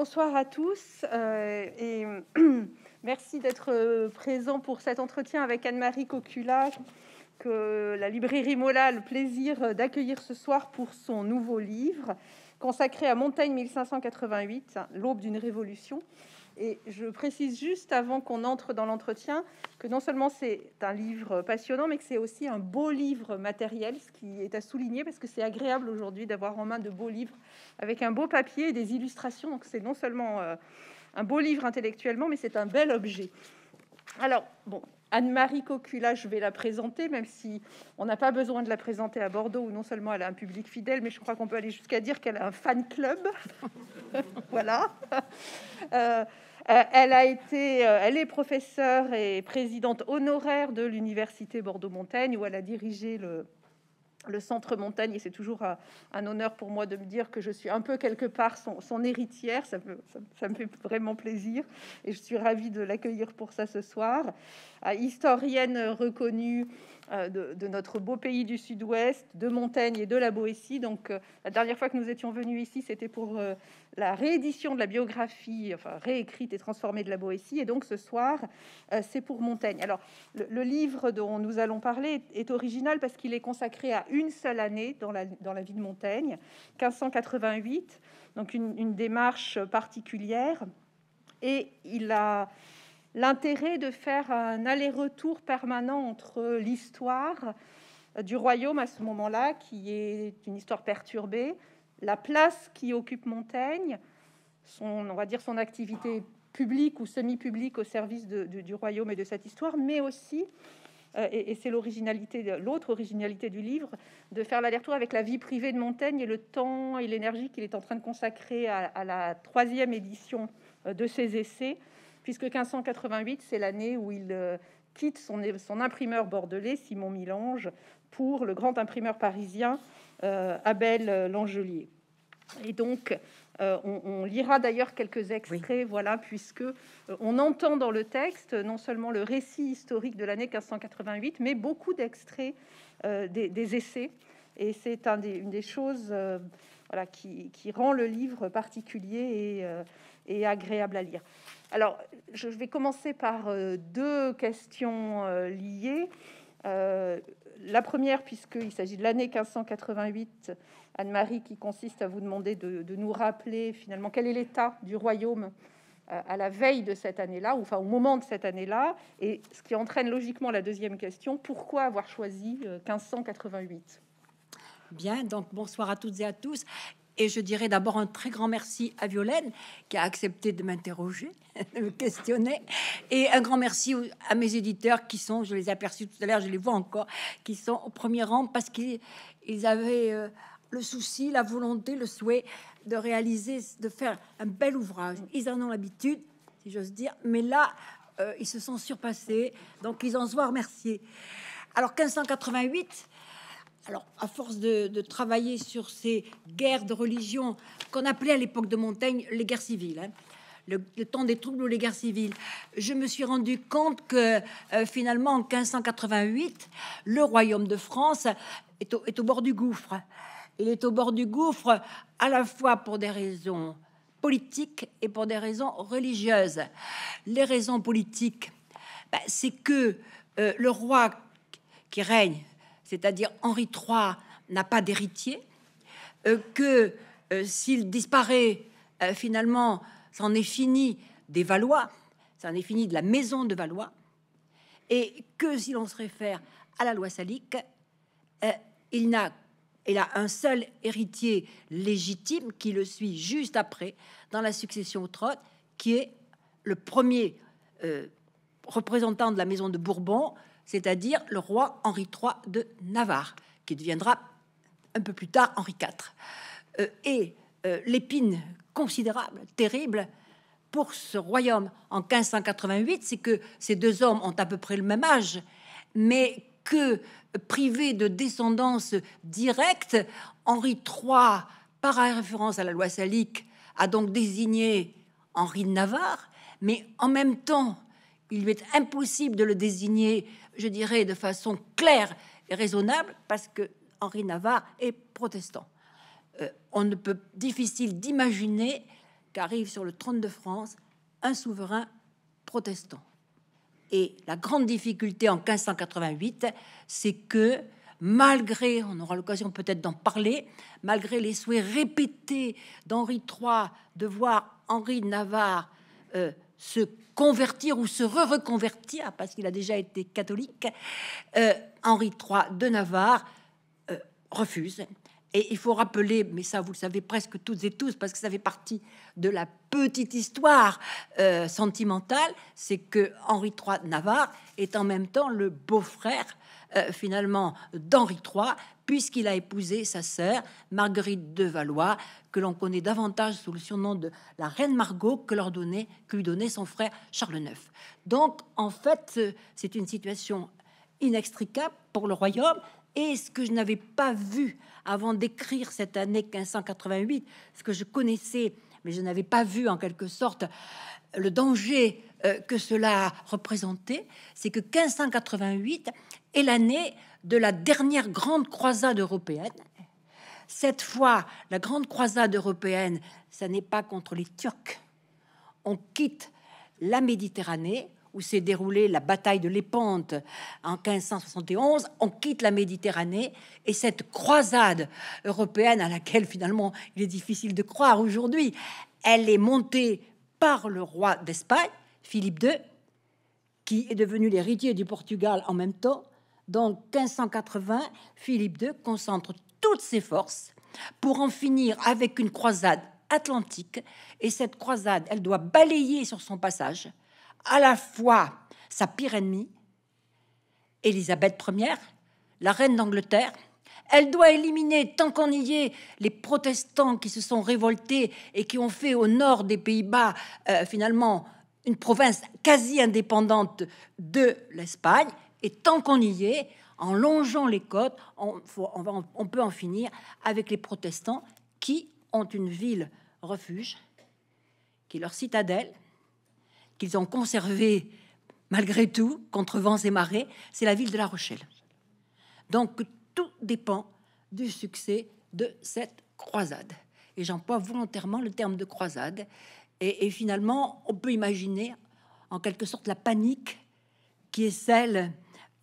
bonsoir à tous euh, et merci d'être euh, présent pour cet entretien avec Anne-Marie Cocula que la librairie Mola a le plaisir euh, d'accueillir ce soir pour son nouveau livre consacré à Montaigne 1588, l'aube d'une révolution, et je précise juste avant qu'on entre dans l'entretien que non seulement c'est un livre passionnant, mais que c'est aussi un beau livre matériel, ce qui est à souligner parce que c'est agréable aujourd'hui d'avoir en main de beaux livres avec un beau papier et des illustrations. Donc c'est non seulement euh, un beau livre intellectuellement, mais c'est un bel objet. Alors, bon, Anne-Marie Cocula, je vais la présenter, même si on n'a pas besoin de la présenter à Bordeaux, où non seulement elle a un public fidèle, mais je crois qu'on peut aller jusqu'à dire qu'elle a un fan club. voilà. Euh, euh, elle a été, euh, elle est professeure et présidente honoraire de l'université Bordeaux-Montaigne, où elle a dirigé le, le centre montagne, et c'est toujours un, honneur pour moi de me dire que je suis un peu quelque part son, héritière, ça me, fait vraiment plaisir, et je suis ravie de l'accueillir pour ça ce soir. Euh, historienne reconnue, euh, de, notre beau pays du sud-ouest, de Montaigne et de la Boétie. Donc, euh, la dernière fois que nous étions venus ici, c'était pour euh, la réédition de la biographie, enfin réécrite et transformée de la Boétie. Et donc, ce soir, c'est pour Montaigne. Alors, le, livre dont nous allons parler est, original parce qu'il est consacré à une seule année dans la, dans la vie de Montaigne, 1588. Donc, une, une démarche particulière. Et il a l'intérêt de faire un aller-retour permanent entre l'histoire euh, du royaume à ce moment-là, qui est une histoire perturbée, la place qui occupe Montaigne, son, on va dire son activité publique ou semi-publique au service du royaume et de cette histoire, mais aussi, euh, et, c'est l'originalité, l'autre originalité du livre, de faire l'aller-retour avec la vie privée de Montaigne et le temps et l'énergie qu'il est en train de consacrer à la troisième édition euh, de ses essais puisque 1588, c'est l'année où il euh, quitte son, son, imprimeur bordelais, Simon Milange, pour le grand imprimeur parisien euh, Abel euh, Langelier. Et donc, on, lira d'ailleurs quelques extraits, voilà, puisque on entend dans le texte non seulement le récit historique de l'année 1588, mais beaucoup d'extraits des, essais. Et c'est une des choses voilà, qui, rend le livre particulier euh, et, agréable à lire. Alors, je vais commencer par euh, deux questions euh, liées. la première, puisqu'il s'agit de l'année 1588, Anne-Marie, qui consiste à vous demander de, de nous rappeler finalement quel est l'état du royaume à la veille de cette année-là, ou enfin au moment de cette année-là, et ce qui entraîne logiquement la deuxième question, pourquoi avoir choisi 1588 Bien, donc bonsoir à toutes et à tous. Et je dirais d'abord un très grand merci à Violaine qui a accepté de m'interroger, de me questionner. Et un grand merci à mes éditeurs qui sont, je les ai aperçus tout à l'heure, je les vois encore, qui sont au premier rang parce qu'ils avaient euh, le souci, la volonté, le souhait de réaliser, de faire un bel ouvrage. Ils en ont l'habitude, si j'ose dire. Mais là, euh, ils se sont surpassés. Donc ils en sont remerciés. Alors 1588, alors, à force de, travailler sur ces guerres de religion qu'on appelait à l'époque de Montaigne les guerres civiles, hein, le, temps des troubles ou les guerres civiles, je me suis rendu compte que euh, finalement, en 1588, le royaume de France est au, bord du gouffre. Il est au bord du gouffre à la fois pour des raisons politiques et pour des raisons religieuses. Les raisons politiques, ben, c'est que euh, le roi qui règne c'est-à-dire Henri III n'a pas d'héritier, euh, que euh, s'il disparaît, euh, finalement, c'en est fini des Valois, c'en est fini de la maison de Valois, et que si l'on se réfère à la loi salique, il n'a a un seul héritier légitime qui le suit juste après dans la succession Trotte, qui est le premier représentant de la maison de Bourbon, c'est-à-dire le roi Henri III de Navarre, qui deviendra un peu plus tard Henri IV. Euh, et euh, l'épine considérable, terrible, pour ce royaume en 1588, c'est que ces deux hommes ont à peu près le même âge, mais que euh, privé de descendance directe, Henri III, par référence à la loi salique, a donc désigné Henri de Navarre, mais en même temps, il lui est impossible de le désigner je dirais de façon claire et raisonnable, parce que Henri Navarre est protestant. Euh, on ne peut difficile d'imaginer qu'arrive sur le trône de France un souverain protestant. Et la grande difficulté en 1588, c'est que malgré, on aura l'occasion peut-être d'en parler, malgré les souhaits répétés d'Henri III de voir Henri Navarre euh, se convertir ou se reconvertir ah, parce qu'il a déjà été catholique, euh, Henri III de Navarre euh, refuse. Et il faut rappeler, mais ça vous le savez presque toutes et tous, parce que ça fait partie de la petite histoire euh, sentimentale, c'est que Henri III de Navarre est en même temps le beau-frère euh, finalement d'Henri III, puisqu'il a épousé sa sœur Marguerite de Valois, que l'on connaît davantage sous le surnom de la reine Margot que, que lui donnait son frère Charles IX. Donc en fait, euh, c'est une situation inextricable pour le royaume, et ce que je n'avais pas vu avant d'écrire cette année 1588, ce que je connaissais, mais je n'avais pas vu en quelque sorte le danger euh, que cela représentait, c'est que 1588 est l'année de la dernière grande croisade européenne. Cette fois, la grande croisade européenne, ce n'est pas contre les Turcs. On quitte la Méditerranée, où s'est déroulée la bataille de Lépante en 1571, on quitte la Méditerranée et cette croisade européenne à laquelle finalement il est difficile de croire aujourd'hui, elle est montée par le roi d'Espagne, Philippe II, qui est devenu l'héritier du Portugal en même temps. Donc 1580, Philippe II concentre toutes ses forces pour en finir avec une croisade atlantique. Et cette croisade, elle doit balayer sur son passage à la fois sa pire ennemie, Élisabeth Ière, la reine d'Angleterre, elle doit éliminer, tant qu'on y est, les protestants qui se sont révoltés et qui ont fait au nord des Pays-Bas, euh, finalement, une province quasi indépendante de l'Espagne. Et tant qu'on y est, en longeant les côtes, on, peut en finir avec les protestants qui ont une ville refuge, qui est leur citadelle, qu'ils ont conservée malgré tout, contre vents et marées, c'est la ville de La Rochelle. Donc tout dépend du succès de cette croisade. Et j'emploie volontairement le terme de croisade. Et, finalement, on peut imaginer en quelque sorte la panique qui est celle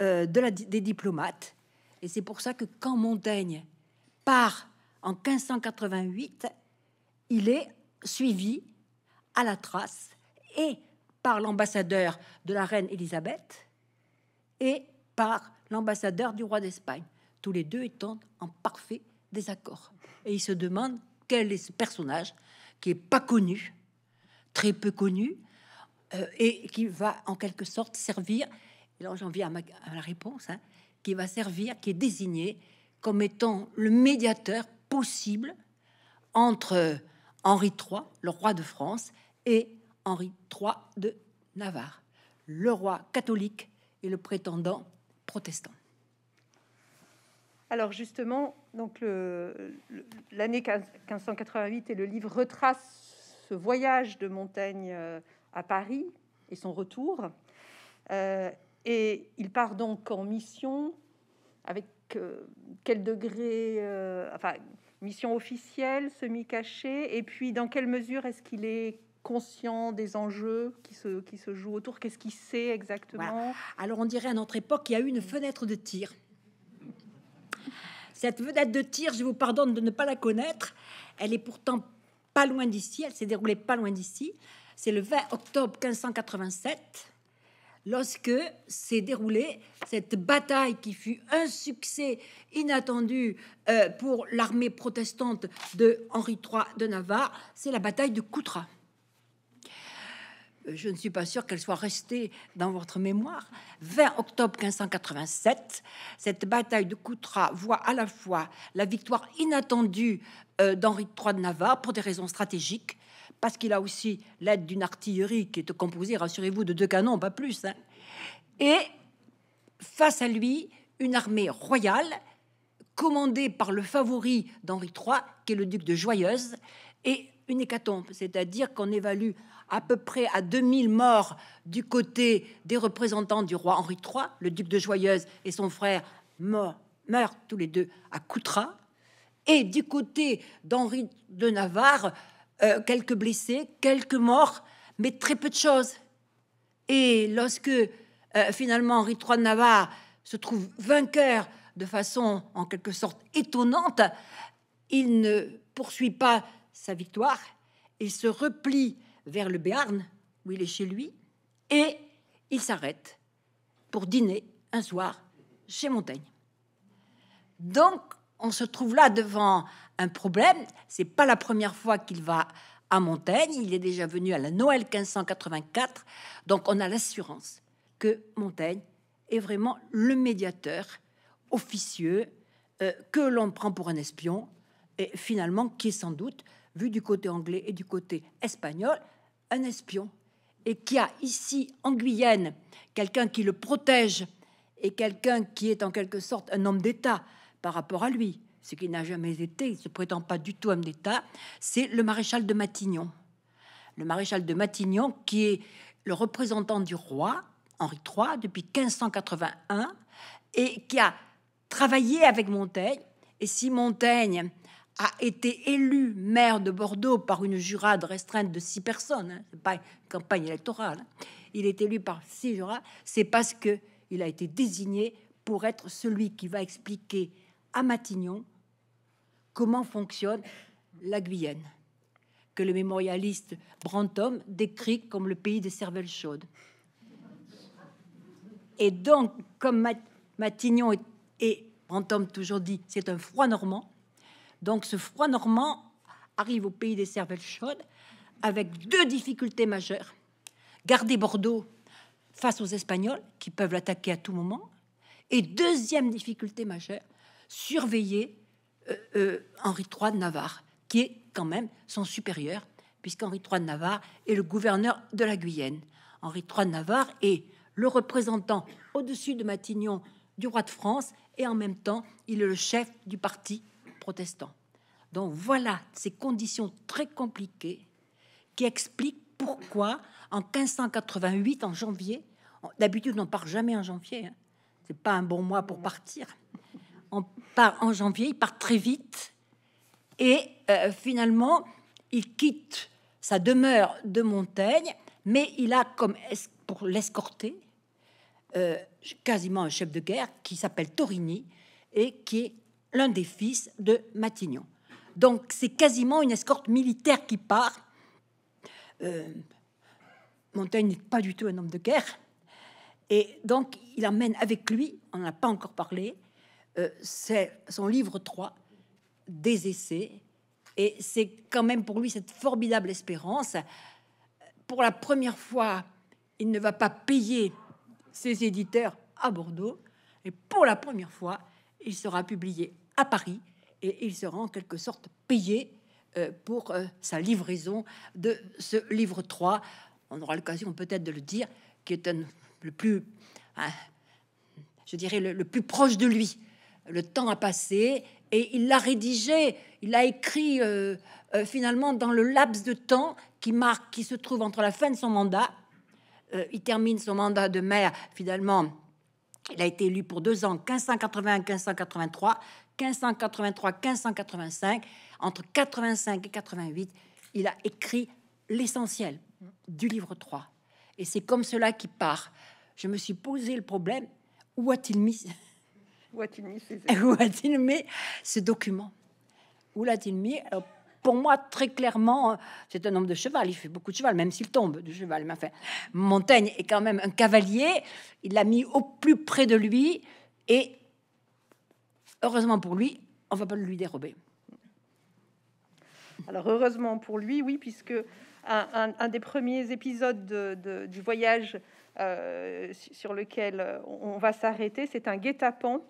euh, des diplomates. Et c'est pour ça que quand Montaigne part en 1588, il est suivi à la trace et par l'ambassadeur de la reine Élisabeth et par l'ambassadeur du roi d'Espagne tous les deux étant en parfait désaccord. Et ils se demandent quel est ce personnage qui est pas connu, très peu connu, euh, et qui va en quelque sorte servir, et là j'en viens à, la réponse, hein, qui va servir, qui est désigné comme étant le médiateur possible entre Henri III, le roi de France, et Henri III de Navarre, le roi catholique et le prétendant protestant. Alors justement, donc l'année 1588 et le livre retrace ce voyage de Montaigne euh, à Paris et son retour. Euh, et il part donc en mission avec euh, quel degré, enfin mission officielle, semi-cachée, et puis dans quelle mesure est-ce qu'il est conscient des enjeux qui se, qui se jouent autour, qu'est-ce qu'il sait exactement Alors on dirait à notre époque qu'il y a eu une fenêtre de tir. Cette vedette de tir, je vous pardonne de ne pas la connaître, elle est pourtant pas loin d'ici, elle s'est déroulée pas loin d'ici. C'est le 20 octobre 1587 lorsque s'est déroulée cette bataille qui fut un succès inattendu euh, pour l'armée protestante de Henri III de Navarre, c'est la bataille de Coutras je ne suis pas sûr qu'elle soit restée dans votre mémoire. 20 octobre 1587, cette bataille de Coutras voit à la fois la victoire inattendue euh, d'Henri III de Navarre pour des raisons stratégiques, parce qu'il a aussi l'aide d'une artillerie qui est composée, rassurez-vous, de deux canons, pas plus, hein, et face à lui, une armée royale commandée par le favori d'Henri III, qui est le duc de Joyeuse, et une hécatombe, c'est-à-dire qu'on évalue à peu près à 2000 morts du côté des représentants du roi Henri III. Le duc de Joyeuse et son frère meurent, tous les deux à Coutras. Et du côté d'Henri de Navarre, euh, quelques blessés, quelques morts, mais très peu de choses. Et lorsque euh, finalement Henri III de Navarre se trouve vainqueur de façon en quelque sorte étonnante, il ne poursuit pas sa victoire, il se replie vers le Béarn, où il est chez lui, et il s'arrête pour dîner un soir chez Montaigne. Donc, on se trouve là devant un problème. C'est pas la première fois qu'il va à Montaigne. Il est déjà venu à la Noël 1584. Donc, on a l'assurance que Montaigne est vraiment le médiateur officieux euh, que l'on prend pour un espion et finalement qui est sans doute, vu du côté anglais et du côté espagnol, un espion et qui a ici en Guyenne, quelqu'un qui le protège et quelqu'un qui est en quelque sorte un homme d'État par rapport à lui, ce qui n'a jamais été, il se prétend pas du tout homme d'État, c'est le maréchal de Matignon. Le maréchal de Matignon qui est le représentant du roi Henri III depuis 1581 et qui a travaillé avec Montaigne. Et si Montaigne a été élu maire de Bordeaux par une jurade restreinte de six personnes, hein. c'est pas une campagne électorale, hein. il est élu par six jurades, c'est parce que il a été désigné pour être celui qui va expliquer à Matignon comment fonctionne la Guyenne, que le mémorialiste Brantôme décrit comme le pays des cervelles chaudes. Et donc, comme Matignon et Brantôme toujours dit, c'est un froid normand, donc ce froid normand arrive au pays des cervelles chaudes avec deux difficultés majeures. Garder Bordeaux face aux Espagnols qui peuvent l'attaquer à tout moment. Et deuxième difficulté majeure, surveiller euh, euh, Henri III de Navarre, qui est quand même son supérieur, puisqu'Henri III de Navarre est le gouverneur de la Guyenne. Henri III de Navarre est le représentant au-dessus de Matignon du roi de France et en même temps, il est le chef du parti protestants. Donc voilà ces conditions très compliquées qui expliquent pourquoi en 1588, en janvier, d'habitude on part jamais en janvier, hein, c'est pas un bon mois pour partir. On part en janvier, il part très vite et euh, finalement il quitte sa demeure de Montaigne, mais il a comme pour l'escorter euh, quasiment un chef de guerre qui s'appelle Torini et qui est l'un des fils de Matignon. Donc c'est quasiment une escorte militaire qui part. Euh, Montaigne n'est pas du tout un homme de guerre. Et donc il emmène avec lui, on n'a pas encore parlé, euh, c'est son livre 3, des essais. Et c'est quand même pour lui cette formidable espérance. Pour la première fois, il ne va pas payer ses éditeurs à Bordeaux. Et pour la première fois, il sera publié à Paris et il sera en quelque sorte payé euh, pour euh, sa livraison de ce livre 3. On aura l'occasion peut-être de le dire, qui est un, le plus, hein, je dirais, le, plus proche de lui. Le temps a passé et il l'a rédigé, il l'a écrit euh, finalement dans le laps de temps qui marque, qui se trouve entre la fin de son mandat. il termine son mandat de maire finalement il a été élu pour deux ans, 1581-1583, 1583, 1585, entre 85 et 88, il a écrit l'essentiel du livre 3. Et c'est comme cela qu'il part. Je me suis posé le problème, où a-t-il mis Où ce document Où l'a-t-il mis pour moi, très clairement, c'est un homme de cheval. Il fait beaucoup de cheval, même s'il tombe de cheval. Mais Montaigne est quand même un cavalier. Il l'a mis au plus près de lui et Heureusement pour lui, on va pas le lui dérober. Alors heureusement pour lui, oui, puisque un, des premiers épisodes du voyage euh, sur lequel euh, on va s'arrêter, c'est un guet-apens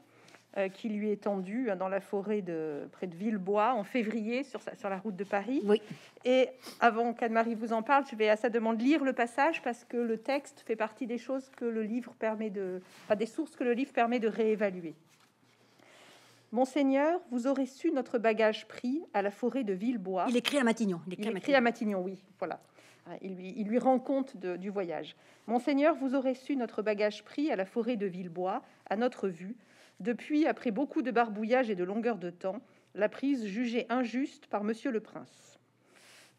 euh, qui lui est tendu hein, dans la forêt de près de Villebois en février sur, la route de Paris. Oui. Et avant qu'Anne-Marie vous en parle, je vais à sa demande lire le passage parce que le texte fait partie des choses que le livre permet de, enfin, des sources que le livre permet de réévaluer. Monseigneur, vous aurez su notre bagage pris à la forêt de Villebois. Il écrit à Matignon. Il écrit, oui, voilà. Ah, il lui, rend compte du voyage. Monseigneur, vous aurez su notre bagage pris à la forêt de Villebois, à notre vue. Depuis, après beaucoup de barbouillage et de longueurs de temps, la prise jugée injuste par Monsieur le Prince.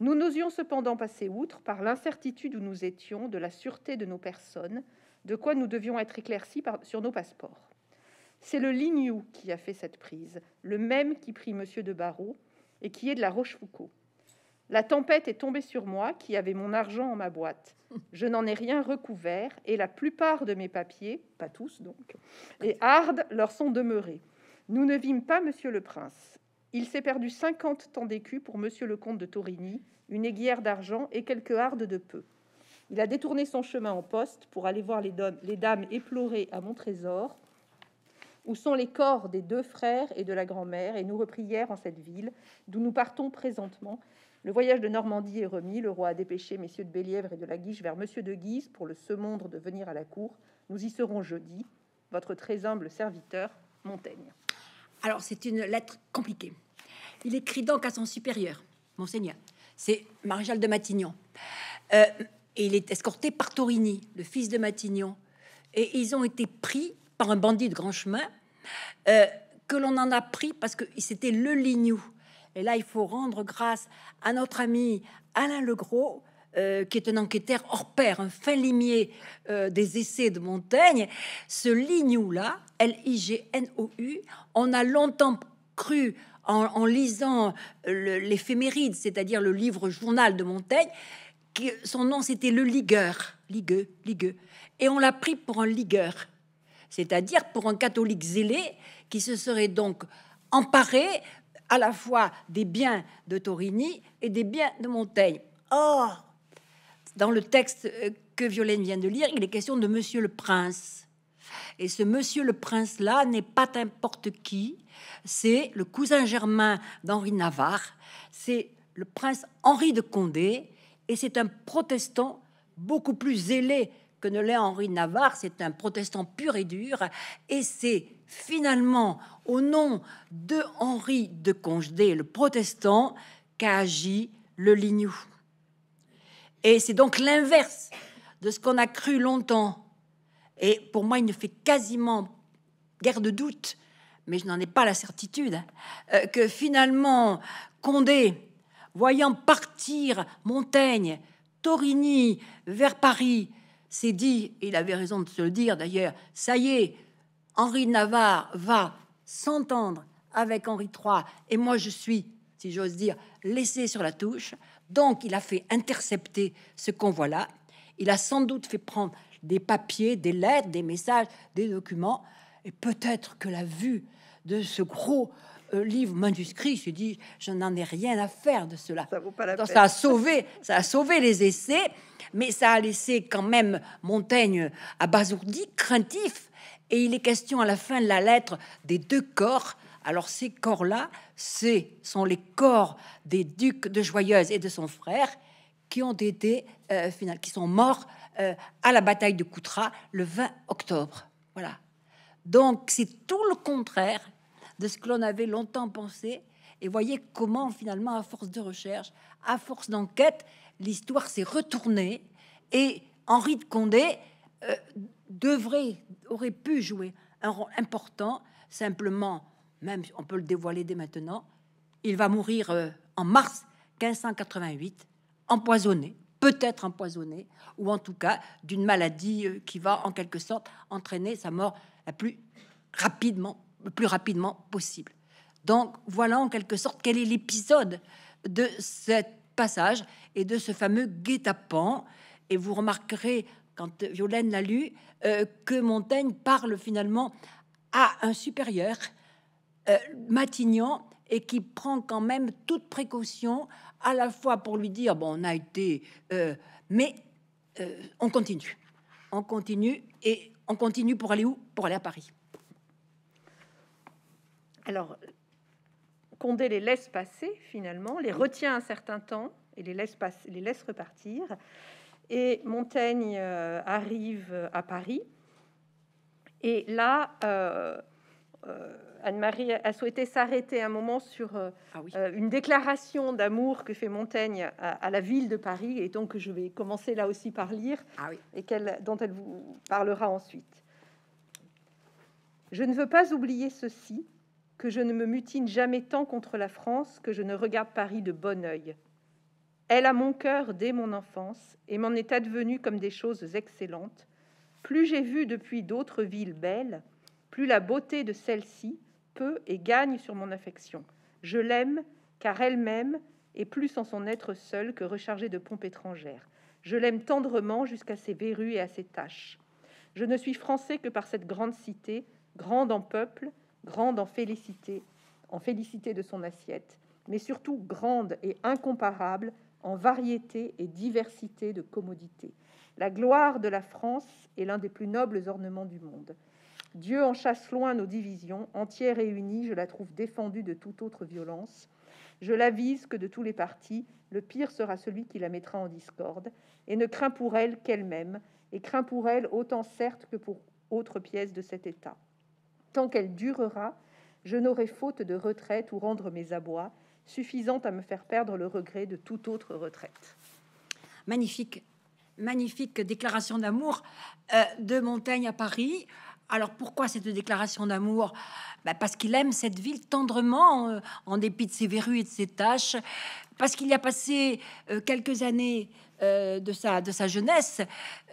Nous n'osions cependant passer outre par l'incertitude où nous étions de la sûreté de nos personnes, de quoi nous devions être éclaircis sur nos passeports. C'est le Lignoux qui a fait cette prise, le même qui prit M. de Barreau et qui est de la Rochefoucauld. La tempête est tombée sur moi qui avait mon argent en ma boîte. Je n'en ai rien recouvert et la plupart de mes papiers, pas tous donc, les hardes leur sont demeurés. Nous ne vîmes pas Monsieur le Prince. Il s'est perdu 50 temps d'écus pour Monsieur le Comte de Torigny, une aiguillère d'argent et quelques hardes de peu. Il a détourné son chemin en poste pour aller voir les, les dames éplorées à mon trésor où sont les corps des deux frères et de la grand-mère, et nous hier en cette ville, d'où nous partons présentement. Le voyage de Normandie est remis, le roi a dépêché messieurs de Bélièvre et de la Guiche vers monsieur de Guise pour le semondre de venir à la cour. Nous y serons jeudi. Votre très humble serviteur, Montaigne. Alors, c'est une lettre compliquée. Il écrit donc à son supérieur, Monseigneur, c'est Maréchal de Matignon. Euh, et il est escorté par Torini, le fils de Matignon. Et ils ont été pris par un bandit de grand chemin euh, que l'on en a pris parce que c'était le lignou. Et là, il faut rendre grâce à notre ami Alain Legros, euh, qui est un enquêteur hors pair, un fin limier euh, des essais de Montaigne. Ce lignou-là, L-I-G-N-O-U, on a longtemps cru en, lisant l'éphéméride, c'est-à-dire le livre journal de Montaigne, que son nom c'était le ligueur, ligueux, ligueux. Et on l'a pris pour un ligueur c'est-à-dire pour un catholique zélé qui se serait donc emparé à la fois des biens de Torigny et des biens de Montaigne. Or, dans le texte euh, que Violaine vient de lire, il est question de Monsieur le Prince. Et ce monsieur le prince là n'est pas n'importe qui, c'est le cousin germain d'Henri Navarre, c'est le prince Henri de Condé, et c'est un protestant beaucoup plus zélé que ne l'est Henri Navarre. C'est un protestant pur et dur. Et c'est finalement au nom de Henri de Congedé, le protestant, qu'a agi le Lignou. Et c'est donc l'inverse de ce qu'on a cru longtemps. Et pour moi, il ne fait quasiment guère de doute, mais je n'en ai pas la certitude, hein, euh, que finalement, Condé, voyant partir Montaigne, Torigny vers Paris, s'est dit, il avait raison de se le dire d'ailleurs, ça y est, Henri Navarre va s'entendre avec Henri III, et moi je suis, si j'ose dire, laissé sur la touche. Donc il a fait intercepter ce convoi-là. Il a sans doute fait prendre des papiers, des lettres, des messages, des documents. Et peut-être que la vue de ce gros livre manuscrit, je suis dit, je n'en ai rien à faire de cela. Ça, pas a sauvé, ça a sauvé les essais, mais ça a laissé quand même Montaigne abasourdi, craintif. Et il est question à la fin de la lettre des deux corps. Alors ces corps-là, ce sont les corps des ducs de Joyeuse et de son frère qui ont été euh, qui sont morts euh, à la bataille de Coutras le 20 octobre. Voilà. Donc c'est tout le contraire de ce que l'on avait longtemps pensé. Et voyez comment finalement, à force de recherche, à force d'enquête, l'histoire s'est retournée et Henri de Condé euh, devrait, aurait pu jouer un rôle important. Simplement, même on peut le dévoiler dès maintenant, il va mourir euh, en mars 1588, empoisonné, peut-être empoisonné, ou en tout cas d'une maladie euh, qui va en quelque sorte entraîner sa mort la plus rapidement le plus rapidement possible. Donc voilà en quelque sorte quel est l'épisode de ce passage et de ce fameux guet-apens. Et vous remarquerez, quand Violaine l'a lu, euh, que Montaigne parle finalement à un supérieur, euh, Matignon, et qui prend quand même toute précaution, à la fois pour lui dire, bon, on a été, euh, mais on continue. On continue et on continue pour aller où Pour aller à Paris. Alors, Condé les laisse passer finalement, les retient un certain temps et les laisse, les laisse repartir. Et Montaigne euh, arrive euh, à Paris. Et là, euh, Anne-Marie a souhaité s'arrêter un moment sur ah une déclaration d'amour que fait Montaigne à, la ville de Paris. Et donc, je vais commencer là aussi par lire ah et dont elle vous parlera ensuite. Je ne veux pas oublier ceci que je ne me mutine jamais tant contre la France que je ne regarde Paris de bon oeil. Elle a mon cœur dès mon enfance et m'en est advenue comme des choses excellentes. Plus j'ai vu depuis d'autres villes belles, plus la beauté de celle-ci peut et gagne sur mon affection. Je l'aime car elle-même est plus en son être seul que rechargée de pompes étrangères. Je l'aime tendrement jusqu'à ses verrues et à ses taches. Je ne suis français que par cette grande cité, grande en peuple, grande en félicité, en félicité de son assiette, mais surtout grande et incomparable en variété et diversité de commodités. La gloire de la France est l'un des plus nobles ornements du monde. Dieu en chasse loin nos divisions, entière et unie, je la trouve défendue de toute autre violence. Je l'avise que de tous les partis, le pire sera celui qui la mettra en discorde, et ne craint pour elle qu'elle-même, et craint pour elle autant certes que pour autre pièce de cet État. Tant qu'elle durera, je n'aurai faute de retraite ou rendre mes abois, suffisante à me faire perdre le regret de toute autre retraite. Magnifique, magnifique déclaration d'amour euh, de Montaigne à Paris. Alors pourquoi cette déclaration d'amour bah, Parce qu'il aime cette ville tendrement, euh, en dépit de ses verrues et de ses tâches, parce qu'il y a passé euh, quelques années de, sa, de sa jeunesse.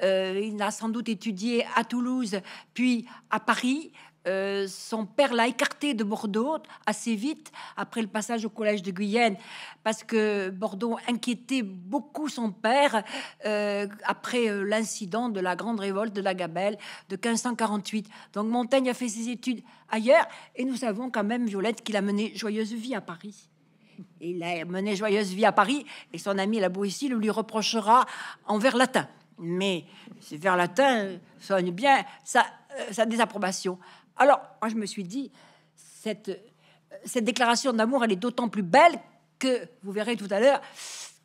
il a sans doute étudié à Toulouse, puis à Paris, euh, son père l'a écarté de Bordeaux assez vite après le passage au collège de Guyenne, parce que Bordeaux inquiétait beaucoup son père euh, après euh, l'incident de la grande révolte de la Gabelle de 1548. Donc Montaigne a fait ses études ailleurs, et nous savons quand même, Violette, qu'il a mené joyeuse vie à Paris. Il a mené joyeuse vie à Paris, et son ami la Boétie le lui reprochera en vers latin. Mais vers latin sonne bien sa désapprobation alors, moi, je me suis dit, cette, déclaration d'amour, elle est d'autant plus belle que, vous verrez tout à l'heure,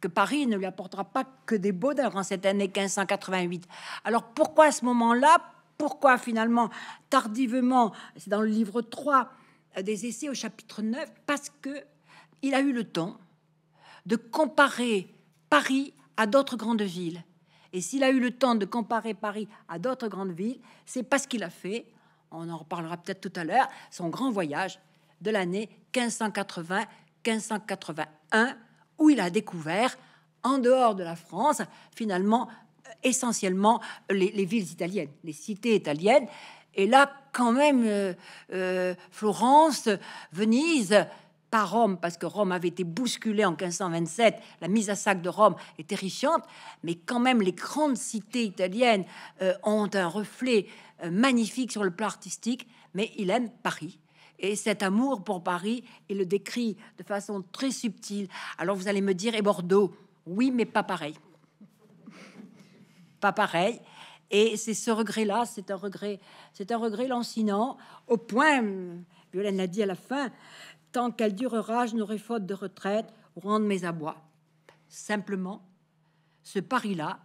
que Paris ne lui apportera pas que des bonheurs en cette année 1588. Alors, pourquoi à ce moment-là Pourquoi, finalement, tardivement C'est dans le livre 3 euh, des essais au chapitre 9, parce que il a eu le temps de comparer Paris à d'autres grandes villes. Et s'il a eu le temps de comparer Paris à d'autres grandes villes, c'est parce qu'il a fait on en reparlera peut-être tout à l'heure, son grand voyage de l'année 1580-1581, où il a découvert, en dehors de la France, finalement, euh, essentiellement euh, les, villes italiennes, les cités italiennes. Et là, quand même, euh, Florence, Venise, pas Rome, parce que Rome avait été bousculée en 1527, la mise à sac de Rome est terrifiante, mais quand même les grandes cités italiennes euh, ont un reflet euh, magnifique sur le plan artistique, mais il aime Paris. Et cet amour pour Paris, il le décrit de façon très subtile. Alors vous allez me dire, et Bordeaux Oui, mais pas pareil. pas pareil. Et c'est ce regret-là, c'est un regret, c'est un regret lancinant, au point, Violaine l'a dit à la fin, Tant qu'elle durera, je n'aurai faute de retraite, ou rendre mes abois. Simplement, ce pari-là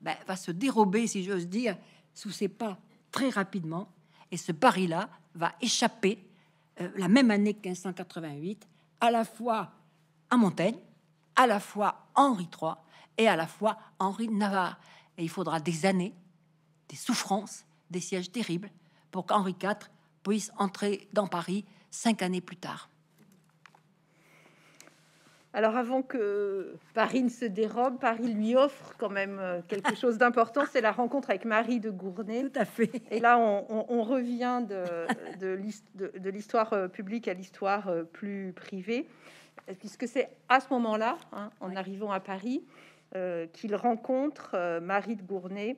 ben, va se dérober, si j'ose dire, sous ses pas très rapidement. Et ce pari-là va échapper euh, la même année 1588, à la fois à Montaigne, à la fois Henri III et à la fois Henri de Navarre. Et il faudra des années, des souffrances, des sièges terribles pour qu'Henri IV puisse entrer dans Paris cinq années plus tard. Alors avant que Paris ne se dérobe, Paris lui offre quand même euh, quelque chose d'important, c'est la rencontre avec Marie de Gournay. Tout à fait. Et là, on, revient de, l'histoire euh, publique à l'histoire euh, plus privée, puisque c'est à ce moment-là, hein, en arrivant à Paris, qu'il rencontre Marie de Gournay,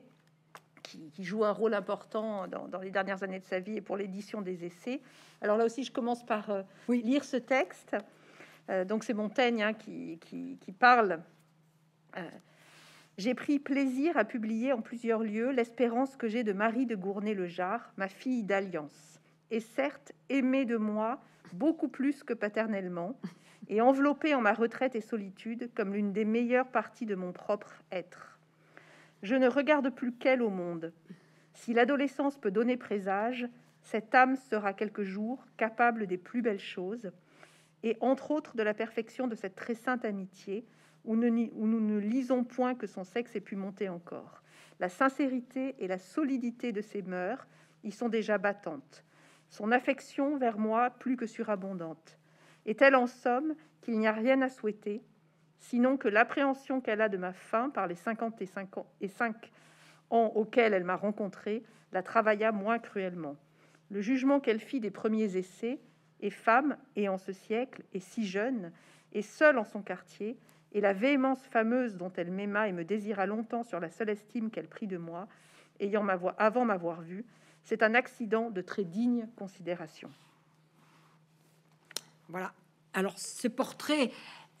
qui, joue un rôle important dans, les dernières années de sa vie et pour l'édition des essais. Alors là aussi, je commence par lire ce texte. Euh, donc c'est Montaigne hein, qui, parle. Euh, j'ai pris plaisir à publier en plusieurs lieux l'espérance que j'ai de Marie de gournay le jarre ma fille d'alliance, et certes aimée de moi beaucoup plus que paternellement, et enveloppée en ma retraite et solitude comme l'une des meilleures parties de mon propre être. Je ne regarde plus qu'elle au monde. Si l'adolescence peut donner présage, cette âme sera quelque jour capable des plus belles choses, et entre autres de la perfection de cette très sainte amitié, où nous, ne lisons point que son sexe ait pu monter encore. La sincérité et la solidité de ses mœurs y sont déjà battantes. Son affection vers moi plus que surabondante. est telle en somme qu'il n'y a rien à souhaiter, sinon que l'appréhension qu'elle a de ma fin par les cinquante et cinq ans, ans auxquels elle m'a rencontré la travailla moins cruellement. Le jugement qu'elle fit des premiers essais et femme, et en ce siècle, et si jeune, et seule en son quartier, et la véhémence fameuse dont elle m'aima et me désira longtemps sur la seule estime qu'elle prit de moi, ayant ma voix avant m'avoir vue, c'est un accident de très digne considération. Voilà. Alors, ce portrait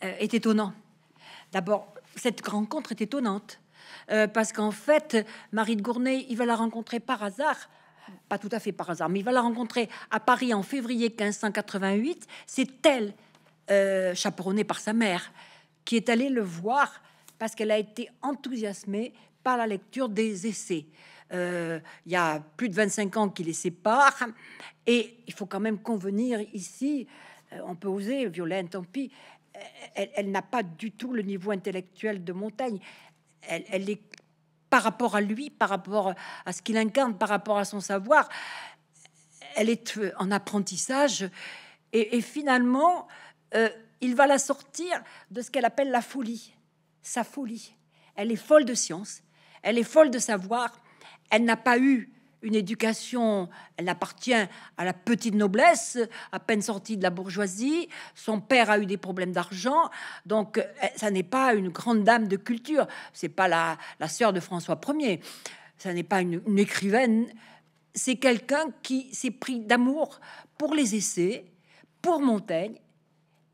euh, est étonnant. D'abord, cette rencontre est étonnante. Euh, parce qu'en fait, Marie de Gournay, il va la rencontrer par hasard pas tout à fait par hasard, mais il va la rencontrer à Paris en février 1588. C'est elle, euh, chaperonnée par sa mère, qui est allée le voir parce qu'elle a été enthousiasmée par la lecture des essais. Euh, il y a plus de 25 ans qui les séparent, et il faut quand même convenir ici, euh, on peut oser, Violaine, tant pis, elle, elle n'a pas du tout le niveau intellectuel de Montaigne. Elle, elle, est par rapport à lui, par rapport à ce qu'il incarne, par rapport à son savoir. Elle est euh, en apprentissage et, finalement, euh, il va la sortir de ce qu'elle appelle la folie, sa folie. Elle est folle de science, elle est folle de savoir, elle n'a pas eu une éducation, elle appartient à la petite noblesse, à peine sortie de la bourgeoisie. Son père a eu des problèmes d'argent, donc eh, ça n'est pas une grande dame de culture. C'est pas la, la sœur de François Ier. Ça n'est pas une, écrivaine. C'est quelqu'un qui s'est pris d'amour pour les essais, pour Montaigne,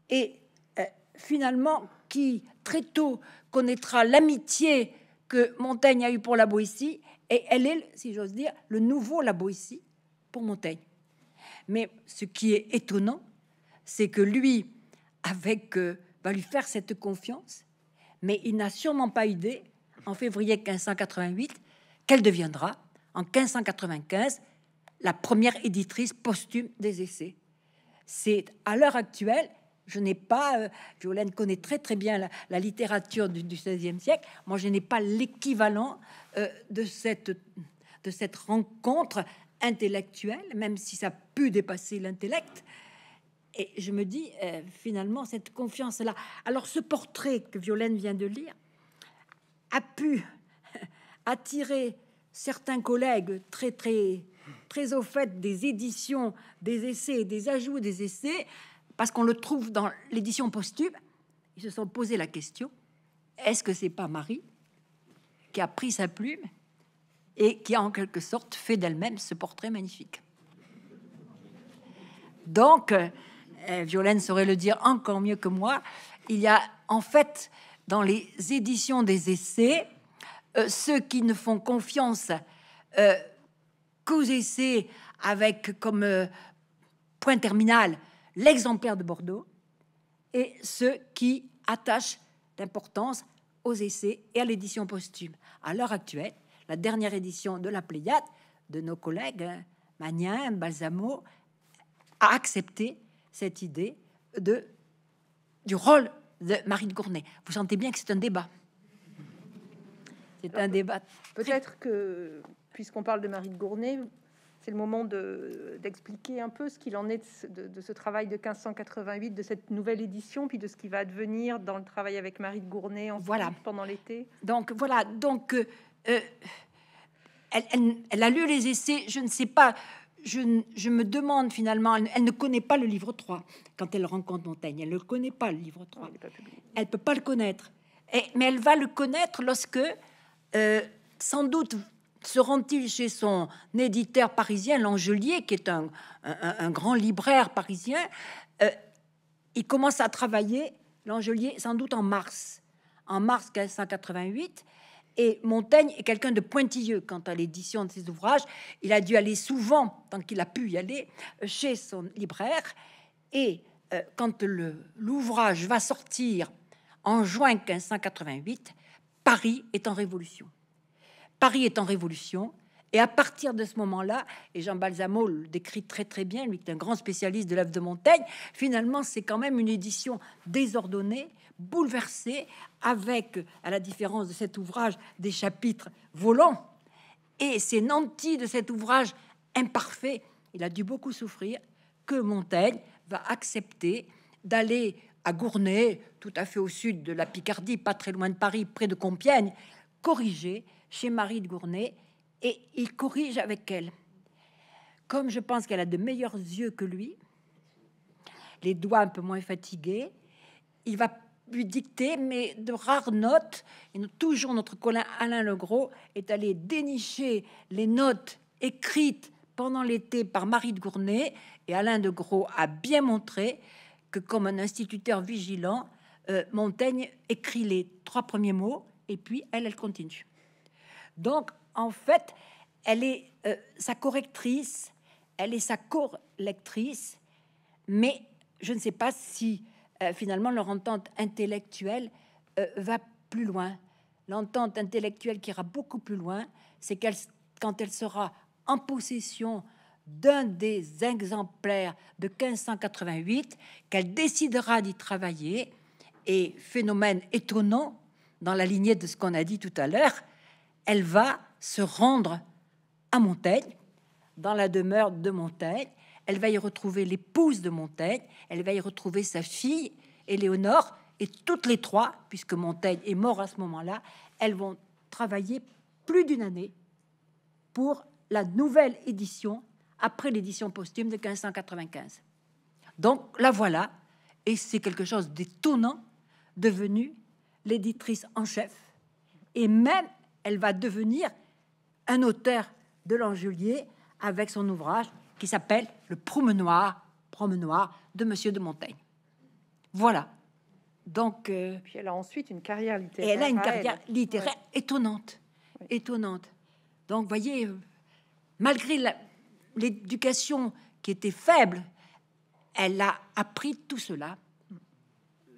et eh, finalement qui très tôt connaîtra l'amitié que Montaigne a eue pour la Boétie et elle est, si j'ose dire, le nouveau labo ici pour Montaigne. Mais ce qui est étonnant, c'est que lui, avec, euh, va lui faire cette confiance, mais il n'a sûrement pas idée, en février 1588, qu'elle deviendra, en 1595, la première éditrice posthume des essais. C'est à l'heure actuelle je n'ai pas, euh, Violaine connaît très très bien la, littérature du, XVIe siècle, moi je n'ai pas l'équivalent euh, de, cette, de cette rencontre intellectuelle, même si ça pu dépasser l'intellect. Et je me dis euh, finalement cette confiance-là. Alors ce portrait que Violaine vient de lire a pu attirer certains collègues très très très au fait des éditions, des essais, des ajouts des essais, parce qu'on le trouve dans l'édition posthume, ils se sont posé la question est-ce que c'est pas Marie qui a pris sa plume et qui a en quelque sorte fait d'elle-même ce portrait magnifique Donc, euh, Violaine saurait le dire encore mieux que moi, il y a en fait dans les éditions des essais euh, ceux qui ne font confiance euh, qu'aux essais avec comme point terminal l'exemplaire de Bordeaux et ceux qui attachent d'importance aux essais et à l'édition posthume. À l'heure actuelle, la dernière édition de la Pléiade de nos collègues hein, Balsamo, a accepté cette idée de, du rôle de Marie de Gournay. Vous sentez bien que c'est un débat. C'est un débat. Peut-être que, puisqu'on parle de Marie de Gournay, c'est le moment d'expliquer un peu ce qu'il en est de, ce travail de 1588, de cette nouvelle édition, puis de ce qui va advenir dans le travail avec Marie de Gournay en voilà. pendant l'été. Donc voilà, donc euh, euh, elle, a lu les essais, je ne sais pas, je, je me demande finalement, elle, ne connaît pas le livre 3 quand elle rencontre Montaigne, elle ne connaît pas le livre 3, elle ne peut pas le connaître, Et, mais elle va le connaître lorsque, euh, sans doute, se rend-il chez son éditeur parisien, Langelier, qui est un, grand libraire parisien euh, Il commence à travailler, Langelier, sans doute en mars, en mars 1588. Et Montaigne est quelqu'un de pointilleux quant à l'édition de ses ouvrages. Il a dû aller souvent, tant qu'il a pu y aller, chez son libraire. Et euh, quand l'ouvrage va sortir en juin 1588, Paris est en révolution. Paris est en révolution. Et à partir de ce moment-là, et Jean Balsamo le décrit très très bien, lui qui est un grand spécialiste de l'œuvre de Montaigne, finalement c'est quand même une édition désordonnée, bouleversée, avec, à la différence de cet ouvrage, des chapitres volants. Et c'est nanti de cet ouvrage imparfait, il a dû beaucoup souffrir, que Montaigne va accepter d'aller à Gournay, tout à fait au sud de la Picardie, pas très loin de Paris, près de Compiègne, corriger chez Marie de Gournay et il corrige avec elle. Comme je pense qu'elle a de meilleurs yeux que lui, les doigts un peu moins fatigués, il va lui dicter, mais de rares notes. Et toujours notre Colin Alain Legros est allé dénicher les notes écrites pendant l'été par Marie de Gournay. Et Alain de Gros a bien montré que, comme un instituteur vigilant, euh, Montaigne écrit les trois premiers mots et puis elle, elle continue. Donc, en fait, elle est euh, sa correctrice, elle est sa co-lectrice, mais je ne sais pas si euh, finalement leur entente intellectuelle euh, va plus loin. L'entente intellectuelle qui ira beaucoup plus loin, c'est qu'elle, quand elle sera en possession d'un des exemplaires de 1588, qu'elle décidera d'y travailler. Et phénomène étonnant, dans la lignée de ce qu'on a dit tout à l'heure, elle va se rendre à Montaigne, dans la demeure de Montaigne. Elle va y retrouver l'épouse de Montaigne, elle va y retrouver sa fille, Éléonore, et toutes les trois, puisque Montaigne est mort à ce moment-là, elles vont travailler plus d'une année pour la nouvelle édition après l'édition posthume de 1595. Donc la voilà, et c'est quelque chose d'étonnant, devenue l'éditrice en chef, et même elle va devenir un auteur de l'Angelier avec son ouvrage qui s'appelle Le promenoir, promenoir de Monsieur de Montaigne. Voilà. Donc, euh, Puis elle a ensuite une carrière littéraire. elle a une ah, carrière littéraire étonnante, étonnante. Donc, voyez, euh, malgré l'éducation qui était faible, elle a appris tout cela.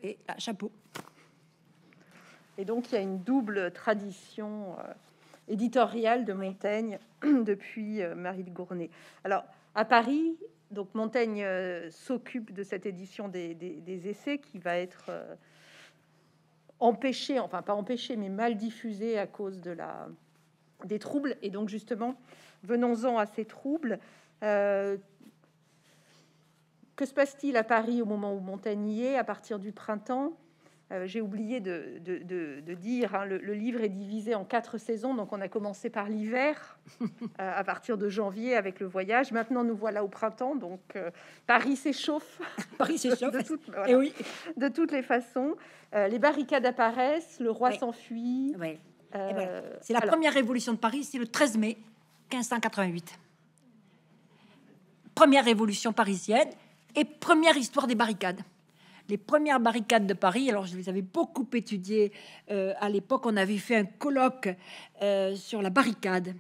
Et à ah, chapeau. Et donc, il y a une double tradition euh, éditoriale de Montaigne depuis euh, Marie de Gournay. Alors, à Paris, donc Montaigne euh, s'occupe de cette édition des, essais qui va être empêchée, enfin pas empêchée, mais mal diffusée à cause de la, des troubles. Et donc, justement, venons-en à ces troubles. que se passe-t-il à Paris au moment où Montaigne y est, à partir du printemps euh, j'ai oublié de, de, de, dire, hein, le, livre est divisé en quatre saisons, donc on a commencé par l'hiver, euh, à partir de janvier avec le voyage. Maintenant, nous voilà au printemps, donc euh, Paris s'échauffe. Paris s'échauffe. De, toutes, Et eh oui. de toutes les façons. les barricades apparaissent, le roi s'enfuit. C'est la première révolution de Paris, c'est le 13 mai 1588. Première révolution parisienne et première histoire des barricades les premières barricades de Paris. Alors, je les avais beaucoup étudiées euh, à l'époque. On avait fait un colloque euh, sur la barricade.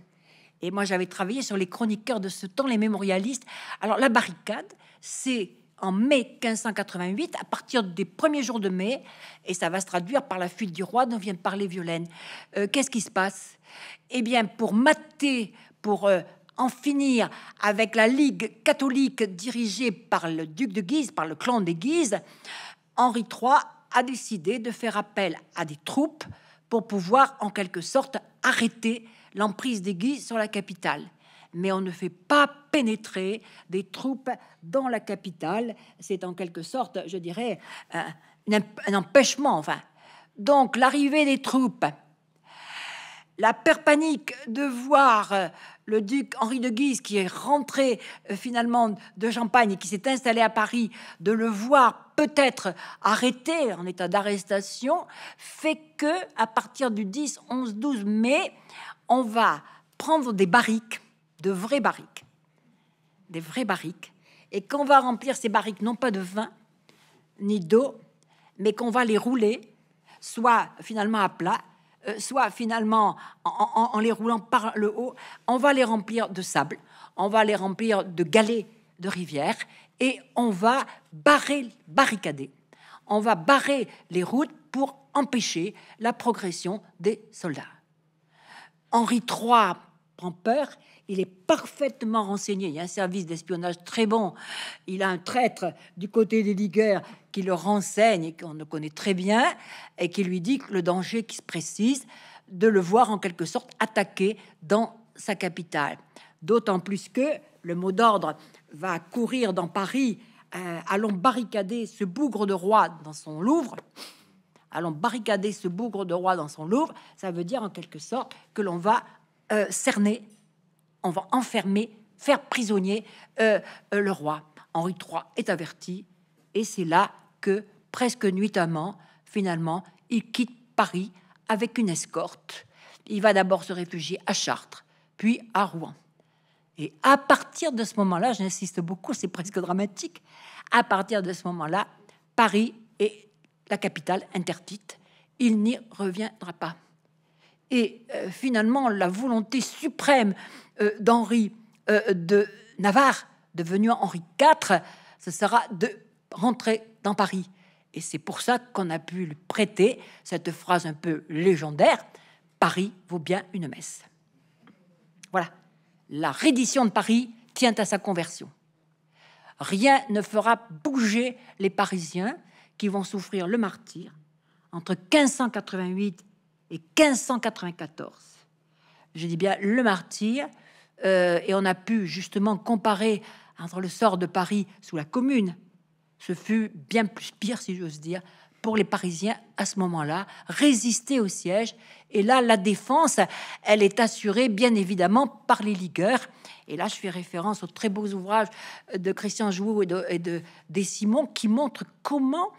Et moi, j'avais travaillé sur les chroniqueurs de ce temps, les mémorialistes. Alors, la barricade, c'est en mai 1588, à partir des premiers jours de mai, et ça va se traduire par la fuite du roi dont vient de parler Violaine. Euh, qu'est-ce qui se passe Eh bien, pour mater, pour en finir avec la Ligue catholique dirigée par le duc de Guise, par le clan des Guises, Henri III a décidé de faire appel à des troupes pour pouvoir en quelque sorte arrêter l'emprise des Guises sur la capitale. Mais on ne fait pas pénétrer des troupes dans la capitale. C'est en quelque sorte, je dirais, euh, un, un empêchement. Enfin, donc l'arrivée des troupes la peur panique de voir euh, le duc Henri de Guise, qui est rentré euh, finalement de Champagne et qui s'est installé à Paris, de le voir peut-être arrêté en état d'arrestation, fait que à partir du 10, 11, 12 mai, on va prendre des barriques, de vraies barriques, des vraies barriques, et qu'on va remplir ces barriques non pas de vin ni d'eau, mais qu'on va les rouler soit finalement à plat euh, soit finalement en, les roulant par le haut, on va les remplir de sable, on va les remplir de galets de rivière et on va barrer, barricader, on va barrer les routes pour empêcher la progression des soldats. Henri III prend peur il est parfaitement renseigné. Il y a un service d'espionnage très bon. Il a un traître du côté des ligueurs qui le renseigne et qu'on le connaît très bien et qui lui dit que le danger qui se précise de le voir en quelque sorte attaqué dans sa capitale. D'autant plus que le mot d'ordre va courir dans Paris. Euh, allons barricader ce bougre de roi dans son Louvre allons barricader ce bougre de roi dans son Louvre, ça veut dire en quelque sorte que l'on va euh, cerner on va enfermer, faire prisonnier euh, euh, le roi. Henri III est averti, et c'est là que, presque nuitamment, finalement, il quitte Paris avec une escorte. Il va d'abord se réfugier à Chartres, puis à Rouen. Et à partir de ce moment-là, j'insiste beaucoup, c'est presque dramatique, à partir de ce moment-là, Paris est la capitale interdite. Il n'y reviendra pas et euh, finalement la volonté suprême euh, d'Henri euh, de Navarre, devenu Henri IV, ce sera de rentrer dans Paris. Et c'est pour ça qu'on a pu lui prêter cette phrase un peu légendaire, Paris vaut bien une messe. Voilà, la reddition de Paris tient à sa conversion. Rien ne fera bouger les Parisiens qui vont souffrir le martyr entre 1588 et 1594. Je dis bien le martyr. Euh, et on a pu justement comparer entre le sort de Paris sous la Commune, ce fut bien plus pire, si j'ose dire, pour les Parisiens à ce moment-là, résister au siège. Et là, la défense, elle est assurée bien évidemment par les ligueurs. Et là, je fais référence aux très beaux ouvrages de Christian Jouot et de, et de des qui montrent comment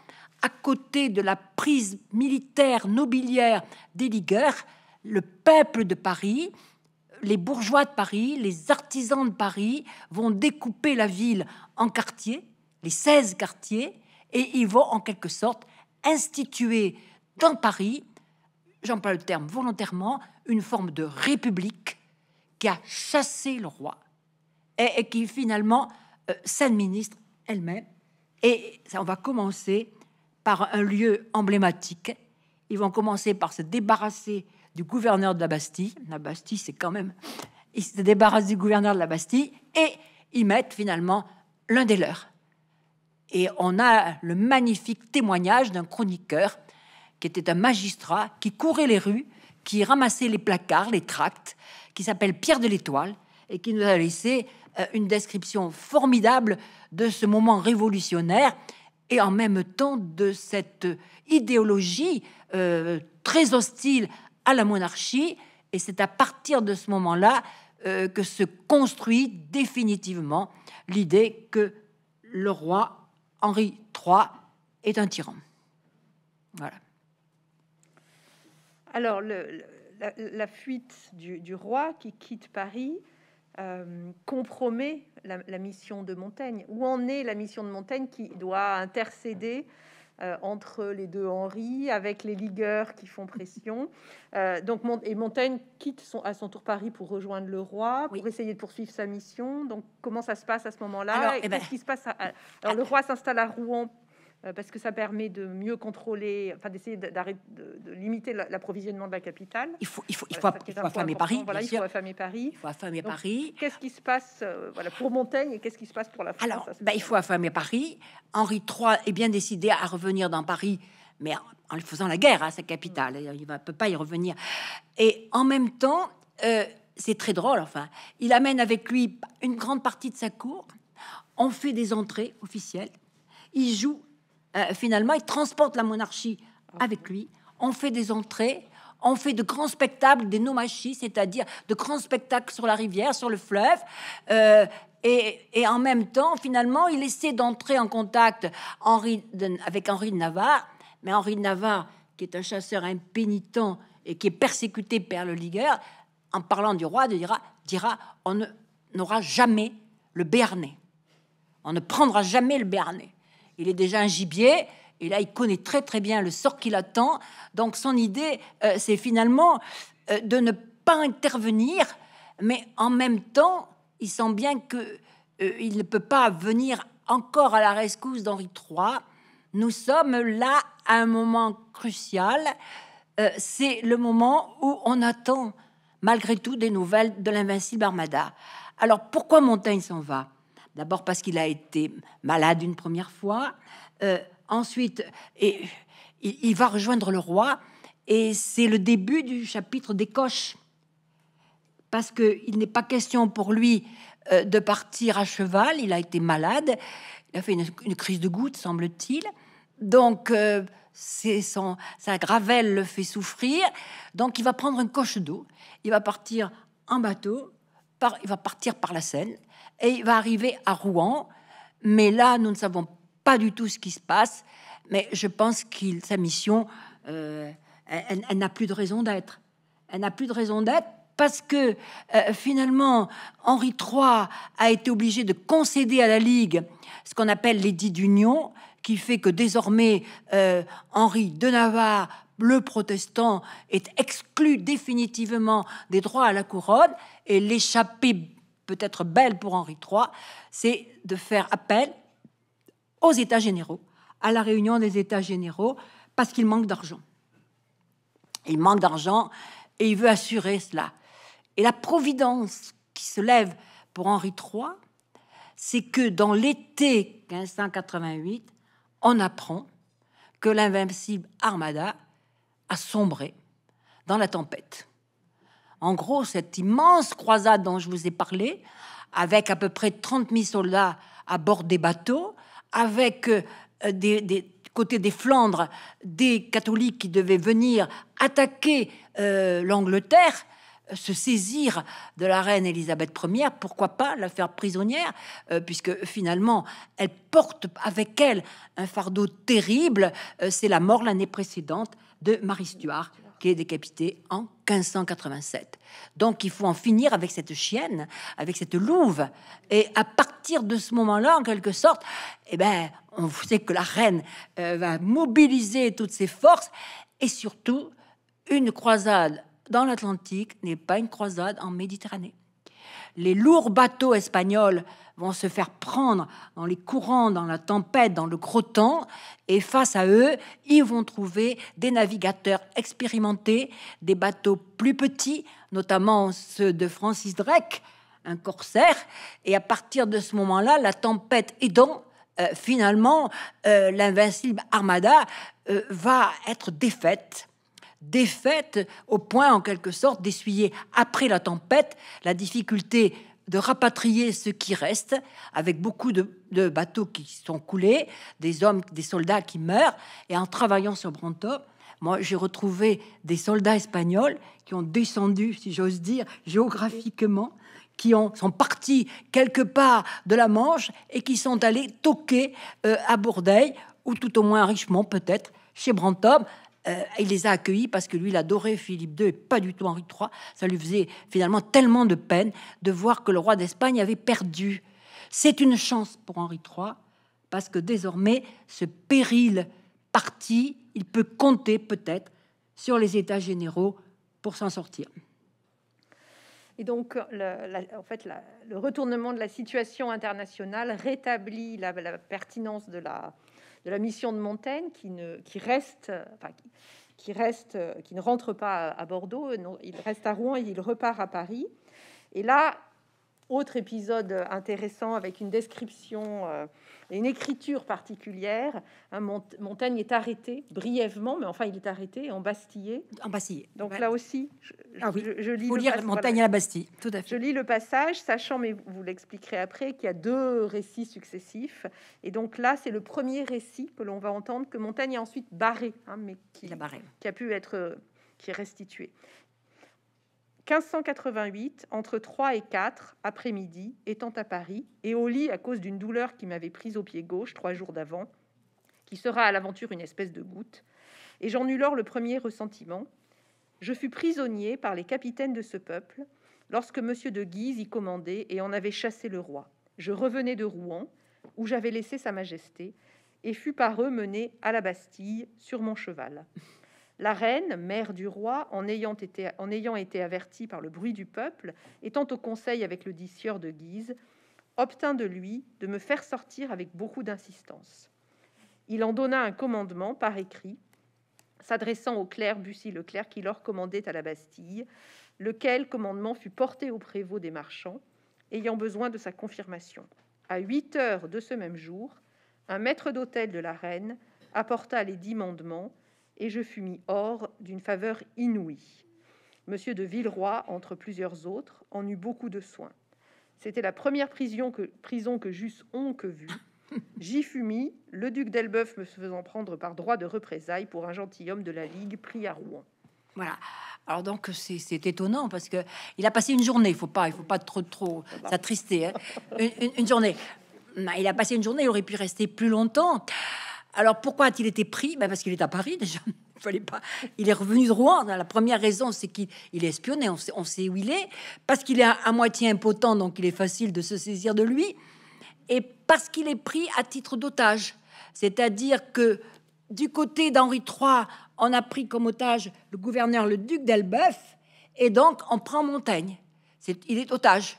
à côté de la prise militaire nobiliaire des ligueurs, le peuple de Paris, les bourgeois de Paris, les artisans de Paris vont découper la ville en quartiers, les 16 quartiers, et ils vont en quelque sorte instituer dans Paris, j'en j'emploie le terme volontairement, une forme de république qui a chassé le roi et, qui finalement euh, s'administre elle-même. Et ça, on va commencer par un lieu emblématique. Ils vont commencer par se débarrasser du gouverneur de la Bastille. La Bastille, c'est quand même. Ils se débarrassent du gouverneur de la Bastille et ils mettent finalement l'un des leurs. Et on a le magnifique témoignage d'un chroniqueur qui était un magistrat qui courait les rues, qui ramassait les placards, les tracts, qui s'appelle Pierre de l'Étoile et qui nous a laissé euh, une description formidable de ce moment révolutionnaire et en même temps de cette idéologie euh, très hostile à la monarchie. Et c'est à partir de ce moment-là euh, que se construit définitivement l'idée que le roi Henri III est un tyran. Voilà. Alors, le, la, fuite du, roi qui quitte Paris euh, compromet la, mission de Montaigne Où en est la mission de Montaigne qui doit intercéder euh, entre les deux Henri, avec les ligueurs qui font pression. Euh, donc, et Montaigne quitte son, à son tour Paris pour rejoindre le roi, pour essayer de poursuivre sa mission. Donc, comment ça se passe à ce moment-là eh ben, Qu'est-ce qui se passe Alors, le roi s'installe à Rouen euh, parce que ça permet de mieux contrôler, enfin d'essayer de, de, limiter l'approvisionnement de la capitale. Il faut, il faut, il faut, affamer Paris. il faut affamer Paris. Il faut affamer Paris. Qu'est-ce qui se passe euh, voilà, pour Montaigne et qu'est-ce qui se passe pour la France Alors, ben, il faut affamer Paris. Henri III est bien décidé à revenir dans Paris, mais en, faisant la guerre à sa capitale. Mm. Il ne peut pas y revenir. Et en même temps, euh, c'est très drôle, enfin, il amène avec lui une grande partie de sa cour. On fait des entrées officielles. Il joue euh, finalement, il transporte la monarchie avec lui. On fait des entrées, on fait de grands spectacles, des nomachies, c'est-à-dire de grands spectacles sur la rivière, sur le fleuve. Euh, et, en même temps, finalement, il essaie d'entrer en contact avec Henri de Navarre. Mais Henri de Navarre, qui est un chasseur impénitent et qui est persécuté par le Ligueur, en parlant du roi, dira, dira on n'aura jamais le Béarnais. On ne prendra jamais le Béarnais. Il est déjà un gibier. Et là, il connaît très très bien le sort qu'il attend Donc son idée, euh, c'est finalement euh, de ne pas intervenir, mais en même temps, il sent bien que euh, il ne peut pas venir encore à la rescousse d'Henri III. Nous sommes là à un moment crucial. c'est le moment où on attend malgré tout des nouvelles de l'invincible Armada. Alors pourquoi Montaigne s'en va D'abord parce qu'il a été malade une première fois. Euh, ensuite, il, va rejoindre le roi. Et c'est le début du chapitre des coches. Parce qu'il n'est pas question pour lui euh, de partir à cheval. Il a été malade. Il a fait une, crise de goutte, semble-t-il. Donc, euh, sa gravelle le fait souffrir. Donc, il va prendre un coche d'eau. Il va partir en bateau. il va partir par la Seine et il va arriver à Rouen. Mais là, nous ne savons pas du tout ce qui se passe. Mais je pense qu'il sa mission, euh, elle, n'a plus de raison d'être. Elle n'a plus de raison d'être parce que euh, finalement, Henri III a été obligé de concéder à la Ligue ce qu'on appelle l'édit d'union, qui fait que désormais euh, Henri de Navarre, le protestant, est exclu définitivement des droits à la couronne et l'échappée peut-être belle pour Henri III, c'est de faire appel aux États généraux, à la réunion des États généraux, parce qu'il manque d'argent. Il manque d'argent et il veut assurer cela. Et la providence qui se lève pour Henri III, c'est que dans l'été 1588, on apprend que l'invincible Armada a sombré dans la tempête en gros, cette immense croisade dont je vous ai parlé, avec à peu près 30 000 soldats à bord des bateaux, avec euh, des, des côté des Flandres des catholiques qui devaient venir attaquer euh, l'Angleterre, euh, se saisir de la reine Élisabeth Ier, pourquoi pas la faire prisonnière, puisque finalement, elle porte avec elle un fardeau terrible, c'est la mort l'année précédente de Marie Stuart qui décapité en 1587. Donc il faut en finir avec cette chienne, avec cette louve. Et à partir de ce moment-là, en quelque sorte, eh ben, on sait que la reine euh, va mobiliser toutes ses forces. Et surtout, une croisade dans l'Atlantique n'est pas une croisade en Méditerranée les lourds bateaux espagnols vont se faire prendre dans les courants, dans la tempête, dans le gros temps, et face à eux, ils vont trouver des navigateurs expérimentés, des bateaux plus petits, notamment ceux de Francis Drake, un corsaire, et à partir de ce moment-là, la tempête aidant, donc euh, finalement, euh, l'invincible Armada euh, va être défaite défaite au point, en quelque sorte, d'essuyer après la tempête la difficulté de rapatrier ce qui reste, avec beaucoup de, bateaux qui sont coulés, des hommes, des soldats qui meurent. Et en travaillant sur Brantôme, moi, j'ai retrouvé des soldats espagnols qui ont descendu, si j'ose dire, géographiquement, qui ont, sont partis quelque part de la Manche et qui sont allés toquer euh, à Bourdeille, ou tout au moins richement, peut-être, chez Brantôme, euh, il les a accueillis parce que lui, il adorait Philippe II et pas du tout Henri III. Ça lui faisait finalement tellement de peine de voir que le roi d'Espagne avait perdu. C'est une chance pour Henri III parce que désormais, ce péril parti, il peut compter peut-être sur les États généraux pour s'en sortir. Et donc, le, en fait, le retournement de la situation internationale rétablit la pertinence de la, de la mission de Montaigne qui, ne, qui reste, qui, reste, qui ne rentre pas à Bordeaux, il reste à Rouen et il repart à Paris. Et là, autre épisode euh, intéressant avec une description euh, et une écriture particulière. Montaigne est arrêté brièvement, mais enfin il est arrêté en Bastillé. En Bastillé. Donc là aussi, je, ah lis. Faut lire Montaigne à la Bastille. Tout à fait. Je lis le passage, sachant, mais vous l'expliquerez après, qu'il y a deux récits successifs. Et donc là, c'est le premier récit que l'on va entendre que Montaigne a ensuite barré, hein, mais qui, a barré. qui a pu être euh, qui est restitué. 1588, entre 3 et 4, après-midi, étant à Paris, et au lit à cause d'une douleur qui m'avait prise au pied gauche trois jours d'avant, qui sera à l'aventure une espèce de goutte, et j'en eus lors le premier ressentiment, je fus prisonnier par les capitaines de ce peuple, lorsque Monsieur de Guise y commandait et en avait chassé le roi. Je revenais de Rouen, où j'avais laissé Sa Majesté, et fus par eux mené à la Bastille sur mon cheval. La reine, mère du roi, en ayant été, en ayant été avertie par le bruit du peuple, étant au conseil avec le dixieur de Guise, obtint de lui de me faire sortir avec beaucoup d'insistance. Il en donna un commandement par écrit, s'adressant au clerc Bussy-Leclerc qui leur commandait à la Bastille, lequel commandement fut porté au prévôt des marchands, ayant besoin de sa confirmation. À huit heures de ce même jour, un maître d'hôtel de la reine apporta les dix mandements et je fus mis hors d'une faveur inouïe. Monsieur de Villeroy, entre plusieurs autres, en eut beaucoup de soins. C'était la première prison que, prison que j'eusse que vue. J'y fus mis, le duc d'Elbeuf me faisant prendre par droit de représailles pour un gentilhomme de la Ligue pris à Rouen. Voilà. Alors donc c'est étonnant parce que il a passé une journée. Il faut pas, il faut pas trop trop ah bah. s'attrister. Hein. une, journée. Bah, il a passé une journée. Il aurait pu rester plus longtemps. Alors pourquoi a-t-il été pris ben, Parce qu'il est à Paris déjà. Il fallait pas. Il est revenu de Rouen. La première raison, c'est qu'il est espionné. On sait, où il est. Parce qu'il est à, moitié impotent, donc il est facile de se saisir de lui. Et parce qu'il est pris à titre d'otage. C'est-à-dire que du côté d'Henri III, on a pris comme otage le gouverneur, le duc d'Elbeuf. Et donc, on prend Montaigne. il est otage.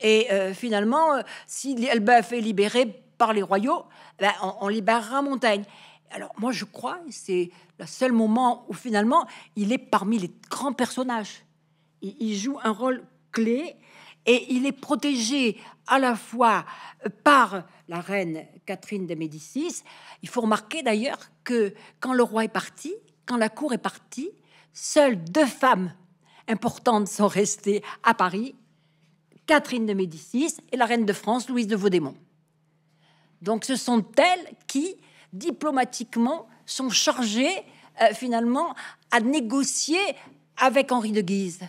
Et euh, finalement, euh, si Elbeuf est libéré par les royaux, on, libérera Montaigne. Alors moi, je crois, c'est le seul moment où finalement, il est parmi les grands personnages. Il, il joue un rôle clé et il est protégé à la fois par la reine Catherine de Médicis. Il faut remarquer d'ailleurs que quand le roi est parti, quand la cour est partie, seules deux femmes importantes sont restées à Paris, Catherine de Médicis et la reine de France, Louise de Vaudémont. Donc ce sont elles qui, diplomatiquement, sont chargées euh, finalement à négocier avec Henri de Guise.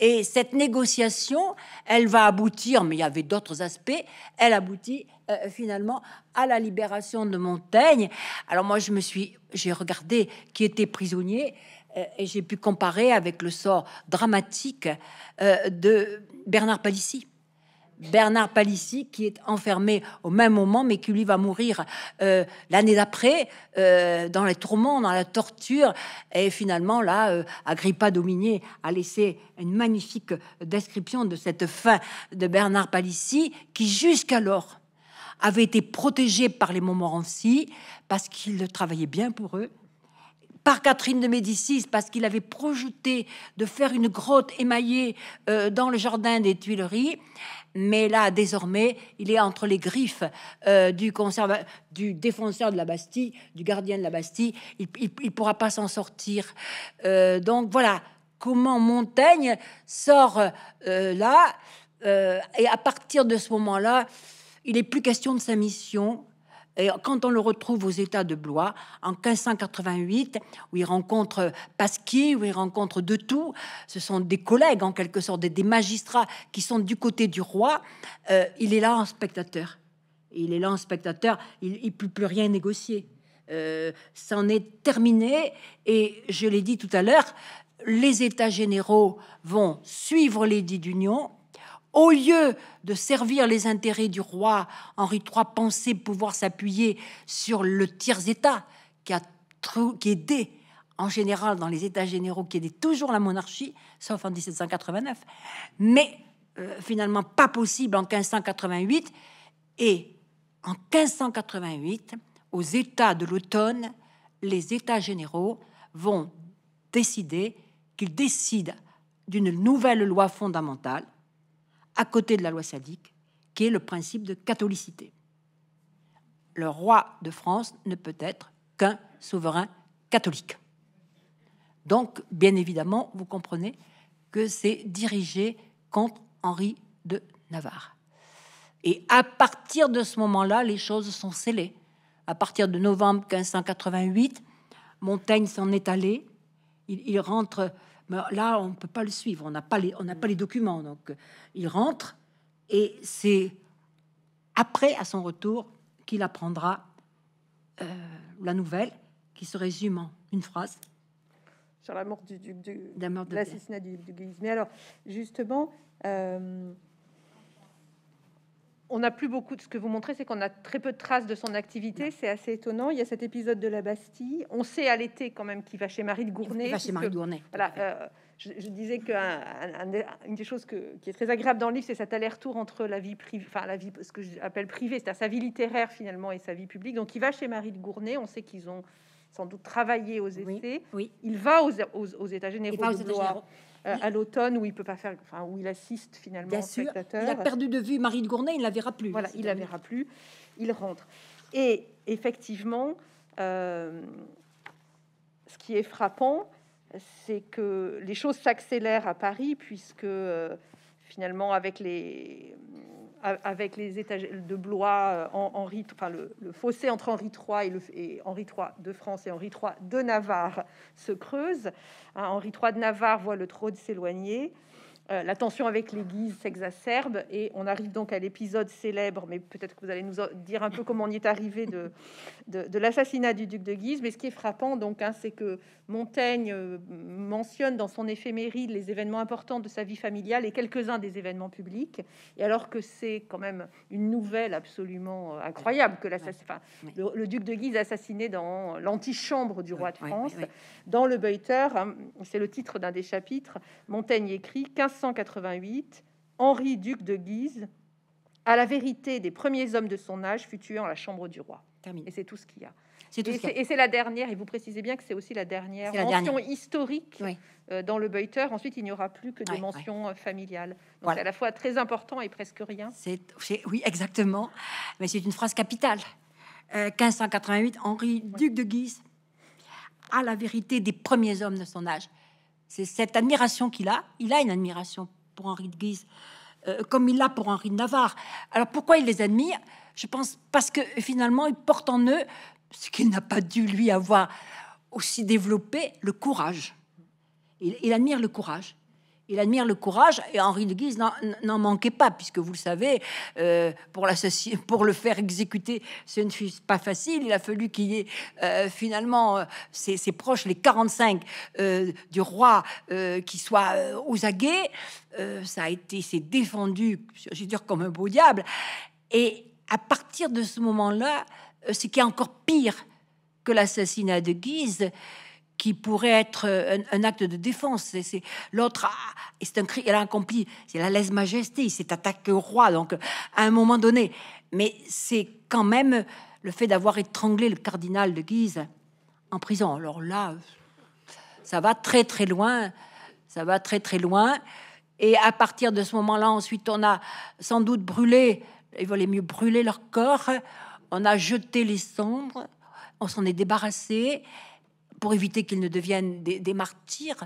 Et cette négociation, elle va aboutir, mais il y avait d'autres aspects, elle aboutit euh, finalement à la libération de Montaigne. Alors moi, je me suis, j'ai regardé qui était prisonnier euh, et j'ai pu comparer avec le sort dramatique de Bernard Palissy. Bernard Palissy, qui est enfermé au même moment, mais qui lui va mourir euh, l'année d'après, euh, dans les tourments, dans la torture. Et finalement, là, euh, Agrippa Dominier a laissé une magnifique description de cette fin de Bernard Palissy, qui jusqu'alors avait été protégé par les Montmorency, parce qu'il travaillait bien pour eux, par Catherine de Médicis parce qu'il avait projeté de faire une grotte émaillée dans le jardin des Tuileries. Mais là, désormais, il est entre les griffes euh, du, du défenseur de la Bastille, du gardien de la Bastille. Il ne pourra pas s'en sortir. Euh, donc voilà, comment Montaigne sort euh, là. et à partir de ce moment-là, il n'est plus question de sa mission, et quand on le retrouve aux États de Blois, en 1588, où il rencontre Pasquier, où il rencontre De Tout, ce sont des collègues en quelque sorte, des, magistrats qui sont du côté du roi, euh, il est là en spectateur. Il est là en spectateur, il ne peut plus rien négocier. Euh, c'en est terminé, et je l'ai dit tout à l'heure, les États généraux vont suivre l'édit d'union au lieu de servir les intérêts du roi, Henri III pensait pouvoir s'appuyer sur le tiers-État qui, a qui aidait en général dans les États généraux, qui aidait toujours la monarchie, sauf en 1789. Mais euh, finalement, pas possible en 1588. Et en 1588, aux États de l'automne, les États généraux vont décider qu'ils décident d'une nouvelle loi fondamentale à côté de la loi sadique, qui est le principe de catholicité. Le roi de France ne peut être qu'un souverain catholique. Donc, bien évidemment, vous comprenez que c'est dirigé contre Henri de Navarre. Et à partir de ce moment-là, les choses sont scellées. À partir de novembre 1588, Montaigne s'en est allé. Il, il rentre mais là, on ne peut pas le suivre, on n'a pas, les, on n'a pas les documents. Donc, il rentre et c'est après, à son retour, qu'il apprendra euh, la nouvelle qui se résume en une phrase. Sur la mort du duc, de, l'assassinat du, du, Mais alors, justement, euh, on n'a plus beaucoup de ce que vous montrez, c'est qu'on a très peu de traces de son activité. C'est assez étonnant. Il y a cet épisode de la Bastille. On sait à l'été quand même qu'il va chez Marie de Gournay. Il va euh, je, disais qu'une des choses qui est très agréable dans le livre, c'est cet aller-retour entre la vie privée, enfin la vie, ce que j'appelle privée, c'est-à-dire sa vie littéraire finalement et sa vie publique. Donc il va chez Marie de Gournay. On sait qu'ils ont sans doute travaillé aux essais. Oui, Il va aux, aux, aux États généraux. Euh, à l'automne où il peut pas faire, enfin, où il assiste finalement Bien sûr. Il a perdu de vue Marie de Gournay, il ne la verra plus. Voilà, il la verra plus. Il rentre. Et effectivement, euh, ce qui est frappant, c'est que les choses s'accélèrent à Paris puisque euh, finalement, avec les avec les étagères de Blois, Henri, euh, le, fossé entre Henri III et, Henri III de France et Henri III de Navarre se creuse. Hein, Henri III de Navarre voit le trône s'éloigner. Euh, la tension avec les Guises s'exacerbe et on arrive donc à l'épisode célèbre, mais peut-être que vous allez nous dire un peu comment on y est arrivé de, de, l'assassinat du duc de Guise. Mais ce qui est frappant, donc, hein, c'est que Montaigne euh, mentionne dans son éphéméride les événements importants de sa vie familiale et quelques-uns des événements publics. Et alors que c'est quand même une nouvelle absolument euh, incroyable que le, duc de Guise assassiné dans l'antichambre du roi de France, dans le Beuter, hein. c'est le titre d'un des chapitres, Montaigne écrit 15 1588, Henri, duc de Guise, à la vérité des premiers hommes de son âge, fut tué en la chambre du roi. Terminé. Et c'est tout ce qu'il y a. C'est tout et, c'est, la dernière, et vous précisez bien que c'est aussi la dernière la mention historique euh, dans le Beuter. Ensuite, il n'y aura plus que des mentions euh, familiales. voilà. c'est à la fois très important et presque rien. C'est, oui, exactement. Mais c'est une phrase capitale. 1588, euh, Henri, duc de Guise, à la vérité des premiers hommes de son âge. C'est cette admiration qu'il a. Il a une admiration pour Henri de Guise, euh, comme il l'a pour Henri de Navarre. Alors pourquoi il les admire Je pense parce que finalement, il porte en eux ce qu'il n'a pas dû lui avoir aussi développé, le courage. il admire le courage. Il admire le courage et Henri de Guise n'en manquait pas, puisque vous le savez, euh, pour, pour, le faire exécuter, ce ne fut pas facile. Il a fallu qu'il y ait euh, finalement euh, ses, proches, les 45 du roi, qui soient aux aguets. ça a été, c'est défendu, je veux dire, comme un beau diable. Et à partir de ce moment-là, ce qui est encore pire que l'assassinat de Guise, qui pourrait être euh, un, acte de défense. C'est l'autre, c'est un cri, elle a accompli, c'est la lèse majesté, il s'est attaqué au roi. Donc, à un moment donné, mais c'est quand même le fait d'avoir étranglé le cardinal de Guise en prison. Alors là, ça va très très loin, ça va très très loin. Et à partir de ce moment-là, ensuite, on a sans doute brûlé, il voulaient mieux brûler leur corps, on a jeté les cendres, on s'en est débarrassé, pour éviter qu'ils ne deviennent des, martyrs.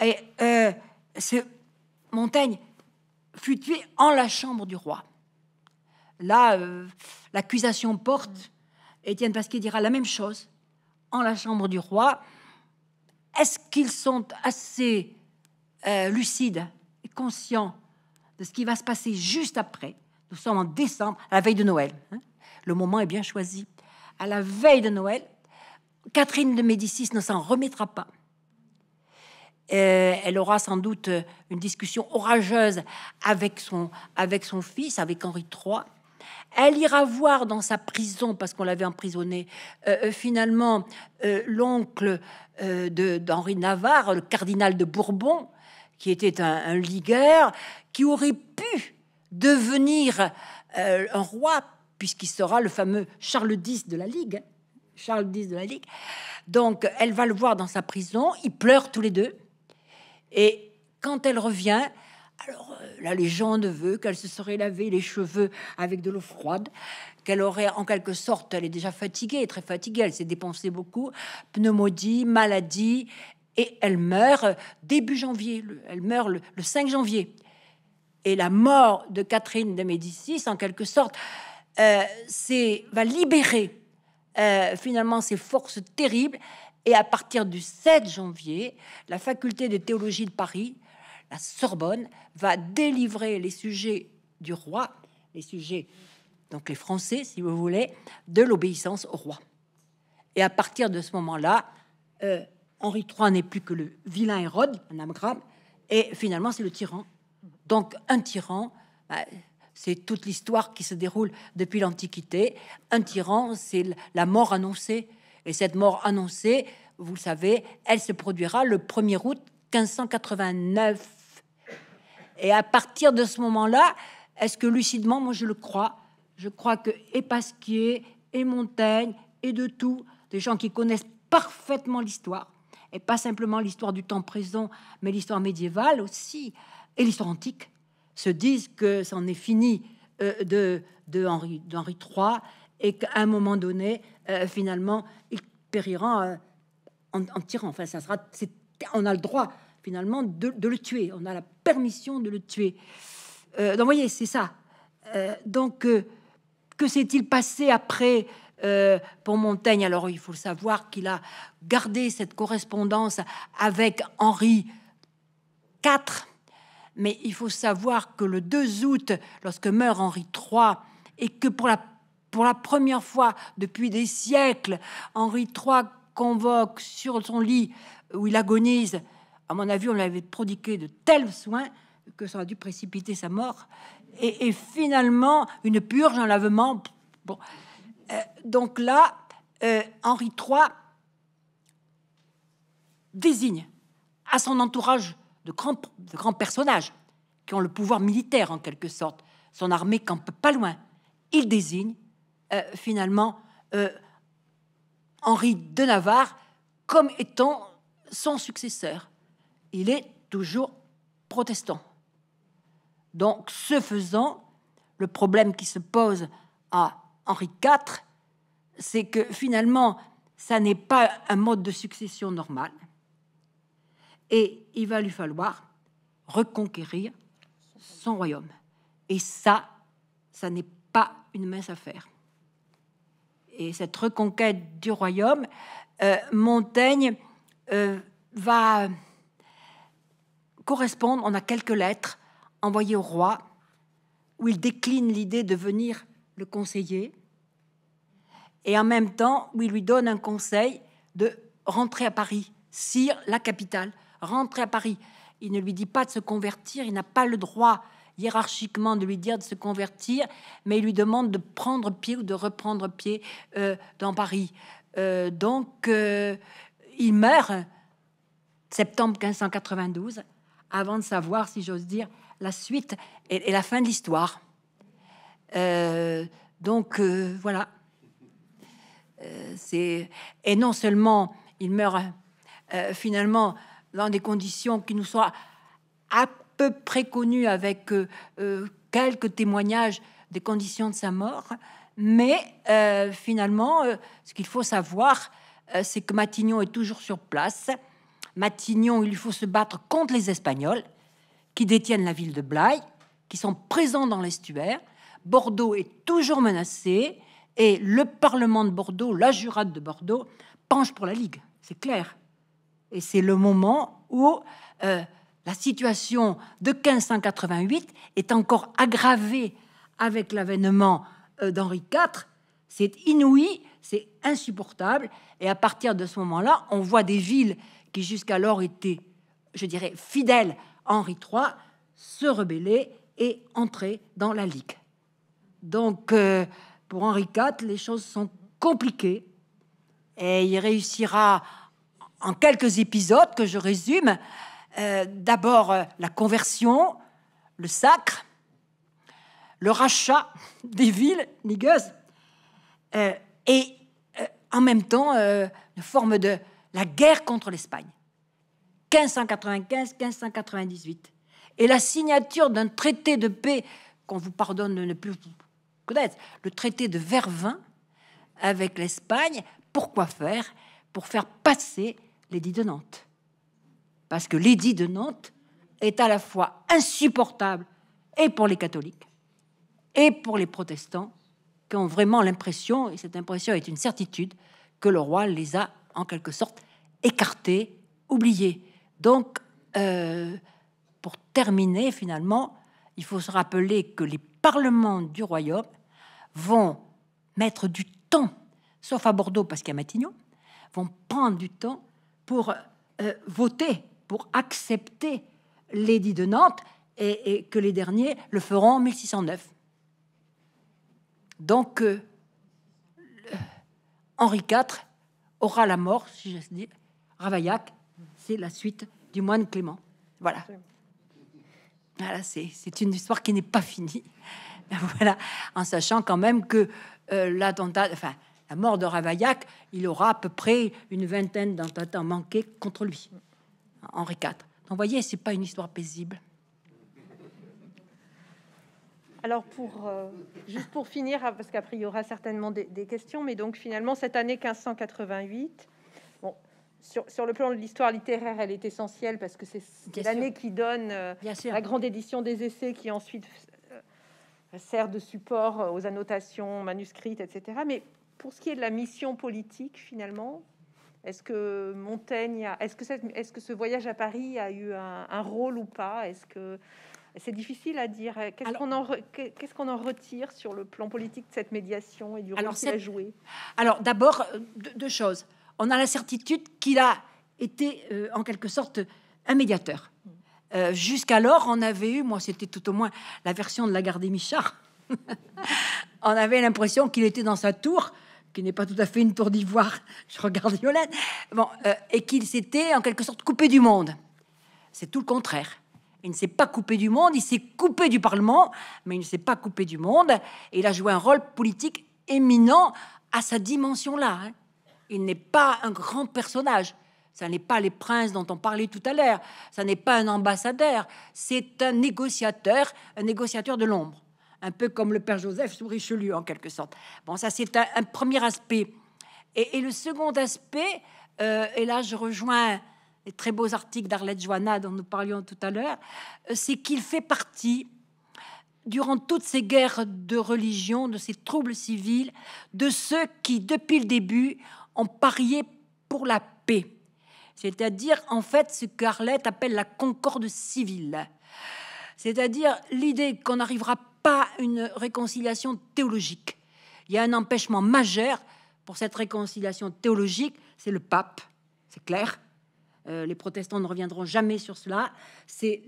Et euh, ce Montaigne fut tué en la chambre du roi. Là, euh, l'accusation porte. Mm. Étienne Pasquier dira la même chose en la chambre du roi. Est-ce qu'ils sont assez euh, lucides et conscients de ce qui va se passer juste après Nous sommes en décembre, à la veille de Noël. Hein. le moment est bien choisi. À la veille de Noël, Catherine de Médicis ne s'en remettra pas. Euh, elle aura sans doute euh, une discussion orageuse avec son, fils, avec Henri III. Elle ira voir dans sa prison, parce qu'on l'avait emprisonné, euh, finalement, l'oncle d'Henri Navarre, le cardinal de Bourbon, qui était un, un ligueur, qui aurait pu devenir un roi, puisqu'il sera le fameux Charles X de la Ligue. Charles X de la Ligue. Donc, elle va le voir dans sa prison. Ils pleurent tous les deux. Et quand elle revient, alors euh, la légende veut qu'elle se serait lavé les cheveux avec de l'eau froide, qu'elle aurait en quelque sorte, elle est déjà fatiguée, très fatiguée, elle s'est dépensée beaucoup, pneumonie, maladie, et elle meurt euh, début janvier. Elle meurt le, 5 janvier. Et la mort de Catherine de Médicis, en quelque sorte, euh, va libérer euh, finalement ces forces terribles. Et à partir du 7 janvier, la faculté de théologie de Paris, la Sorbonne, va délivrer les sujets du roi, les sujets, donc les Français, si vous voulez, de l'obéissance au roi. Et à partir de ce moment-là, euh, Henri III n'est plus que le vilain Hérode, un grave, et finalement c'est le tyran. Donc un tyran, bah, c'est toute l'histoire qui se déroule depuis l'Antiquité. Un tyran, c'est la mort annoncée. Et cette mort annoncée, vous le savez, elle se produira le 1er août 1589. Et à partir de ce moment-là, est-ce que lucidement, moi je le crois, je crois que et Pasquier, et Montaigne, et de tout, des gens qui connaissent parfaitement l'histoire, et pas simplement l'histoire du temps présent, mais l'histoire médiévale aussi, et l'histoire antique, se disent que c'en est fini euh, de, de Henri, III et qu'à un moment donné, euh, finalement, il périra euh, en, tirant. Enfin, ça sera, on a le droit finalement de, le tuer. On a la permission de le tuer. donc, voyez, c'est ça. donc, que s'est-il passé après pour Montaigne. Alors il faut savoir qu'il a gardé cette correspondance avec Henri IV, mais il faut savoir que le 2 août, lorsque meurt Henri III, et que pour la, pour la première fois depuis des siècles, Henri III convoque sur son lit où il agonise, à mon avis, on l'avait prodigué de tels soins que ça a dû précipiter sa mort. Et, finalement, une purge, un lavement. Bon. Euh, donc là, euh, Henri III désigne à son entourage de grands, personnages qui ont le pouvoir militaire en quelque sorte. Son armée campe pas loin. Il désigne euh, finalement euh, Henri de Navarre comme étant son successeur. Il est toujours protestant. Donc, ce faisant, le problème qui se pose à Henri IV, c'est que finalement, ça n'est pas un mode de succession normal et il va lui falloir reconquérir son royaume. Et ça, ça n'est pas une mince affaire. Et cette reconquête du royaume, euh, Montaigne euh, va correspondre, on a quelques lettres envoyées au roi, où il décline l'idée de venir le conseiller, et en même temps où il lui donne un conseil de rentrer à Paris, Sire, la capitale, rentrer à Paris. Il ne lui dit pas de se convertir, il n'a pas le droit hiérarchiquement de lui dire de se convertir, mais il lui demande de prendre pied ou de reprendre pied euh, dans Paris. Euh, donc, euh, il meurt septembre 1592, avant de savoir, si j'ose dire, la suite et, et la fin de l'histoire. donc, voilà. c'est et non seulement il meurt finalement dans des conditions qui nous soient à peu près connues avec euh, euh, quelques témoignages des conditions de sa mort. Mais euh, finalement, ce qu'il faut savoir, c'est que Matignon est toujours sur place. Matignon, il faut se battre contre les Espagnols qui détiennent la ville de Blaye, qui sont présents dans l'estuaire. Bordeaux est toujours menacé et le Parlement de Bordeaux, la Jurade de Bordeaux, penche pour la Ligue. C'est clair. Et c'est le moment où euh, la situation de 1588 est encore aggravée avec l'avènement euh, d'Henri IV. C'est inouï, c'est insupportable. Et à partir de ce moment-là, on voit des villes qui jusqu'alors étaient, je dirais, fidèles à Henri III, se rebeller et entrer dans la Ligue. Donc, euh, pour Henri IV, les choses sont compliquées et il réussira en quelques épisodes que je résume. Euh, d'abord euh, la conversion, le sacre, le rachat des villes nigueuses, euh, et en même temps une forme de la guerre contre l'Espagne. 1595-1598. Et la signature d'un traité de paix qu'on vous pardonne de ne plus connaître, le traité de Vervins avec l'Espagne, pourquoi faire Pour faire passer l'édit de Nantes. Parce que l'édit de Nantes est à la fois insupportable et pour les catholiques et pour les protestants qui ont vraiment l'impression, et cette impression est une certitude, que le roi les a en quelque sorte écartés, oubliés. Donc, euh, pour terminer, finalement, il faut se rappeler que les parlements du royaume vont mettre du temps, sauf à Bordeaux parce qu'à Matignon, vont prendre du temps pour euh, voter, pour accepter l'édit de Nantes, et, que les derniers le feront en 1609. Donc, euh, Henri IV aura la mort, si je dis, Ravaillac, c'est la suite du moine Clément. Voilà. Voilà, c'est une histoire qui n'est pas finie. Voilà, en sachant quand même que la euh, l'attentat, enfin, la mort de Ravaillac, il aura à peu près une vingtaine d'attentats manqués contre lui, Henri IV. Donc, vous voyez, c'est pas une histoire paisible. Alors, pour, euh, juste pour finir, ah, parce qu'après, il y aura certainement des, questions, mais donc finalement, cette année 1588, bon, sur, sur le plan de l'histoire littéraire, elle est essentielle parce que c'est l'année qui donne euh, la grande édition des essais qui ensuite euh, sert de support aux annotations manuscrites, etc. Mais pour ce qui est de la mission politique, finalement, est-ce que Montaigne, est-ce que, est que, ce voyage à Paris a eu un, rôle ou pas Est-ce que c'est difficile à dire Qu'est-ce qu'on en, retire sur le plan politique de cette médiation et du rôle qu'il a joué Alors d'abord euh, deux, choses. On a la certitude qu'il a été euh, en quelque sorte un médiateur. Euh, jusqu'alors, on avait eu, moi c'était tout au moins la version de la garde des Michard, on avait l'impression qu'il était dans sa tour qui n'est pas tout à fait une tour d'ivoire, je regarde Violette, bon, euh, et qu'il s'était en quelque sorte coupé du monde. C'est tout le contraire. Il ne s'est pas coupé du monde, il s'est coupé du Parlement, mais il ne s'est pas coupé du monde, et il a joué un rôle politique éminent à sa dimension-là. Hein. Il n'est pas un grand personnage. Ça n'est pas les princes dont on parlait tout à l'heure. Ça n'est pas un ambassadeur. C'est un négociateur, un négociateur de l'ombre un peu comme le Père Joseph sous Richelieu en quelque sorte. Bon, ça c'est un, premier aspect. Et, le second aspect, euh, et là je rejoins les très beaux articles d'Arlette Joanna dont nous parlions tout à l'heure, euh, c'est qu'il fait partie, durant toutes ces guerres de religion, de ces troubles civils, de ceux qui, depuis le début, ont parié pour la paix. C'est-à-dire, en fait, ce qu'Arlette appelle la concorde civile. C'est-à-dire l'idée qu'on arrivera pas une réconciliation théologique. Il y a un empêchement majeur pour cette réconciliation théologique, c'est le pape, c'est clair. Euh, les protestants ne reviendront jamais sur cela. C'est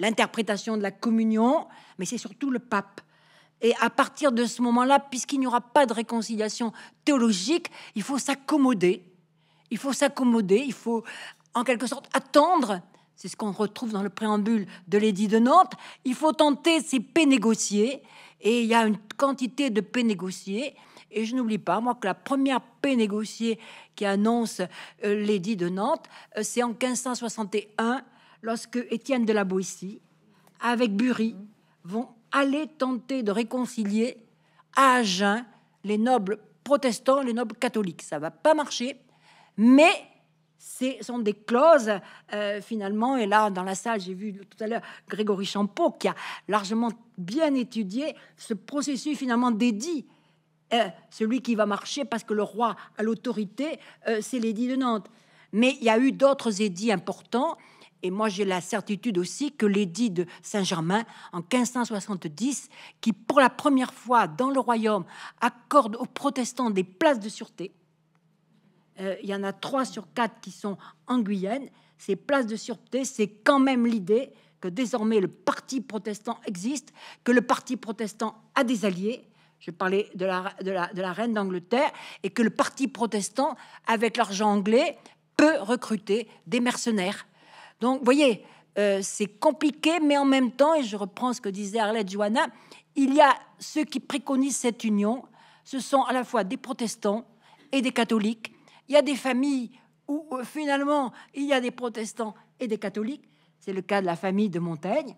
l'interprétation de la communion, mais c'est surtout le pape. Et à partir de ce moment-là, puisqu'il n'y aura pas de réconciliation théologique, il faut s'accommoder. Il faut s'accommoder, il faut en quelque sorte attendre c'est ce qu'on retrouve dans le préambule de l'édit de Nantes, il faut tenter ces paix négociées, et il y a une quantité de paix négociées, et je n'oublie pas, moi, que la première paix négociée qui annonce euh, l'édit de Nantes, euh, c'est en 1561, lorsque Étienne de la Boétie, avec Bury, vont aller tenter de réconcilier à Agen les nobles protestants, les nobles catholiques. Ça va pas marcher, mais ce sont des clauses euh, finalement. Et là, dans la salle, j'ai vu tout à l'heure Grégory Champeau qui a largement bien étudié ce processus finalement d'édit. Euh, celui qui va marcher parce que le roi a l'autorité, euh, c'est l'édit de Nantes. Mais il y a eu d'autres édits importants. Et moi, j'ai la certitude aussi que l'édit de Saint-Germain, en 1570, qui pour la première fois dans le royaume accorde aux protestants des places de sûreté, euh, il y en a trois sur quatre qui sont en Guyane. Ces places de sûreté, c'est quand même l'idée que désormais le parti protestant existe, que le parti protestant a des alliés. Je parlais de la, de la, reine d'Angleterre et que le parti protestant, avec l'argent anglais, peut recruter des mercenaires. Donc, vous voyez, euh, c'est compliqué, mais en même temps, et je reprends ce que disait Arlette Joanna, il y a ceux qui préconisent cette union, ce sont à la fois des protestants et des catholiques, il y a des familles où euh, finalement il y a des protestants et des catholiques. C'est le cas de la famille de Montaigne.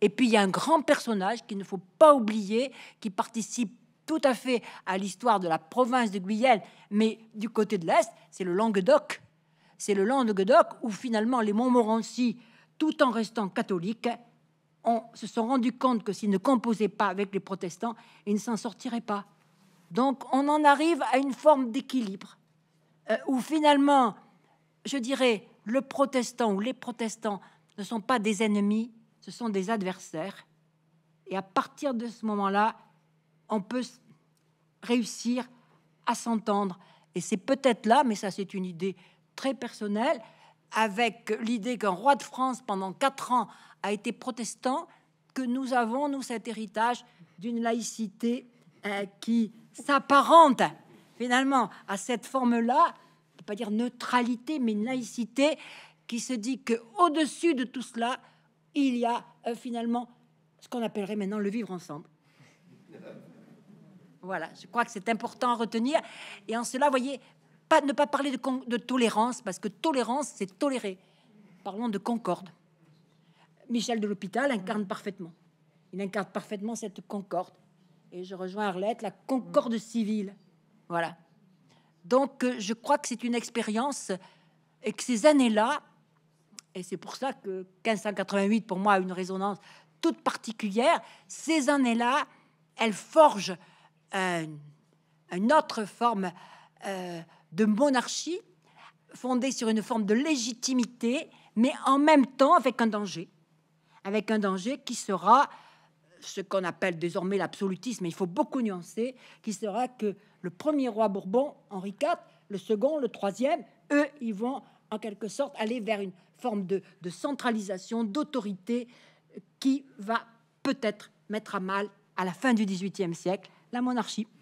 Et puis il y a un grand personnage qu'il ne faut pas oublier, qui participe tout à fait à l'histoire de la province de Guyenne, mais du côté de l'Est, c'est le Languedoc. C'est le Languedoc où finalement les Montmorency, tout en restant catholiques, se sont rendus compte que s'ils ne composaient pas avec les protestants, ils ne s'en sortiraient pas. Donc on en arrive à une forme d'équilibre. Euh, où finalement, je dirais, le protestant ou les protestants ne sont pas des ennemis, ce sont des adversaires. Et à partir de ce moment-là, on peut réussir à s'entendre. Et c'est peut-être là, mais ça c'est une idée très personnelle, avec l'idée qu'un roi de France pendant quatre ans a été protestant, que nous avons, nous, cet héritage d'une laïcité euh, qui s'apparente finalement à cette forme-là, pas dire neutralité, mais laïcité, qui se dit que au-dessus de tout cela, il y a euh, finalement ce qu'on appellerait maintenant le vivre ensemble. Voilà, je crois que c'est important à retenir. Et en cela, voyez, pas, ne pas parler de, de tolérance, parce que tolérance, c'est tolérer. Parlons de concorde. Michel de l'Hôpital incarne parfaitement. Il incarne parfaitement cette concorde. Et je rejoins Arlette, la concorde civile. Voilà. Donc, euh, je crois que c'est une expérience et que ces années-là, et c'est pour ça que 1588 pour moi a une résonance toute particulière, ces années-là, elles forgent une, autre forme euh, de monarchie fondée sur une forme de légitimité, mais en même temps avec un danger, avec un danger qui sera ce qu'on appelle désormais l'absolutisme, il faut beaucoup nuancer, qui sera que le premier roi Bourbon, Henri IV, le second, le troisième, eux, ils vont en quelque sorte aller vers une forme de, centralisation, d'autorité qui va peut-être mettre à mal, à la fin du XVIIIe siècle, la monarchie.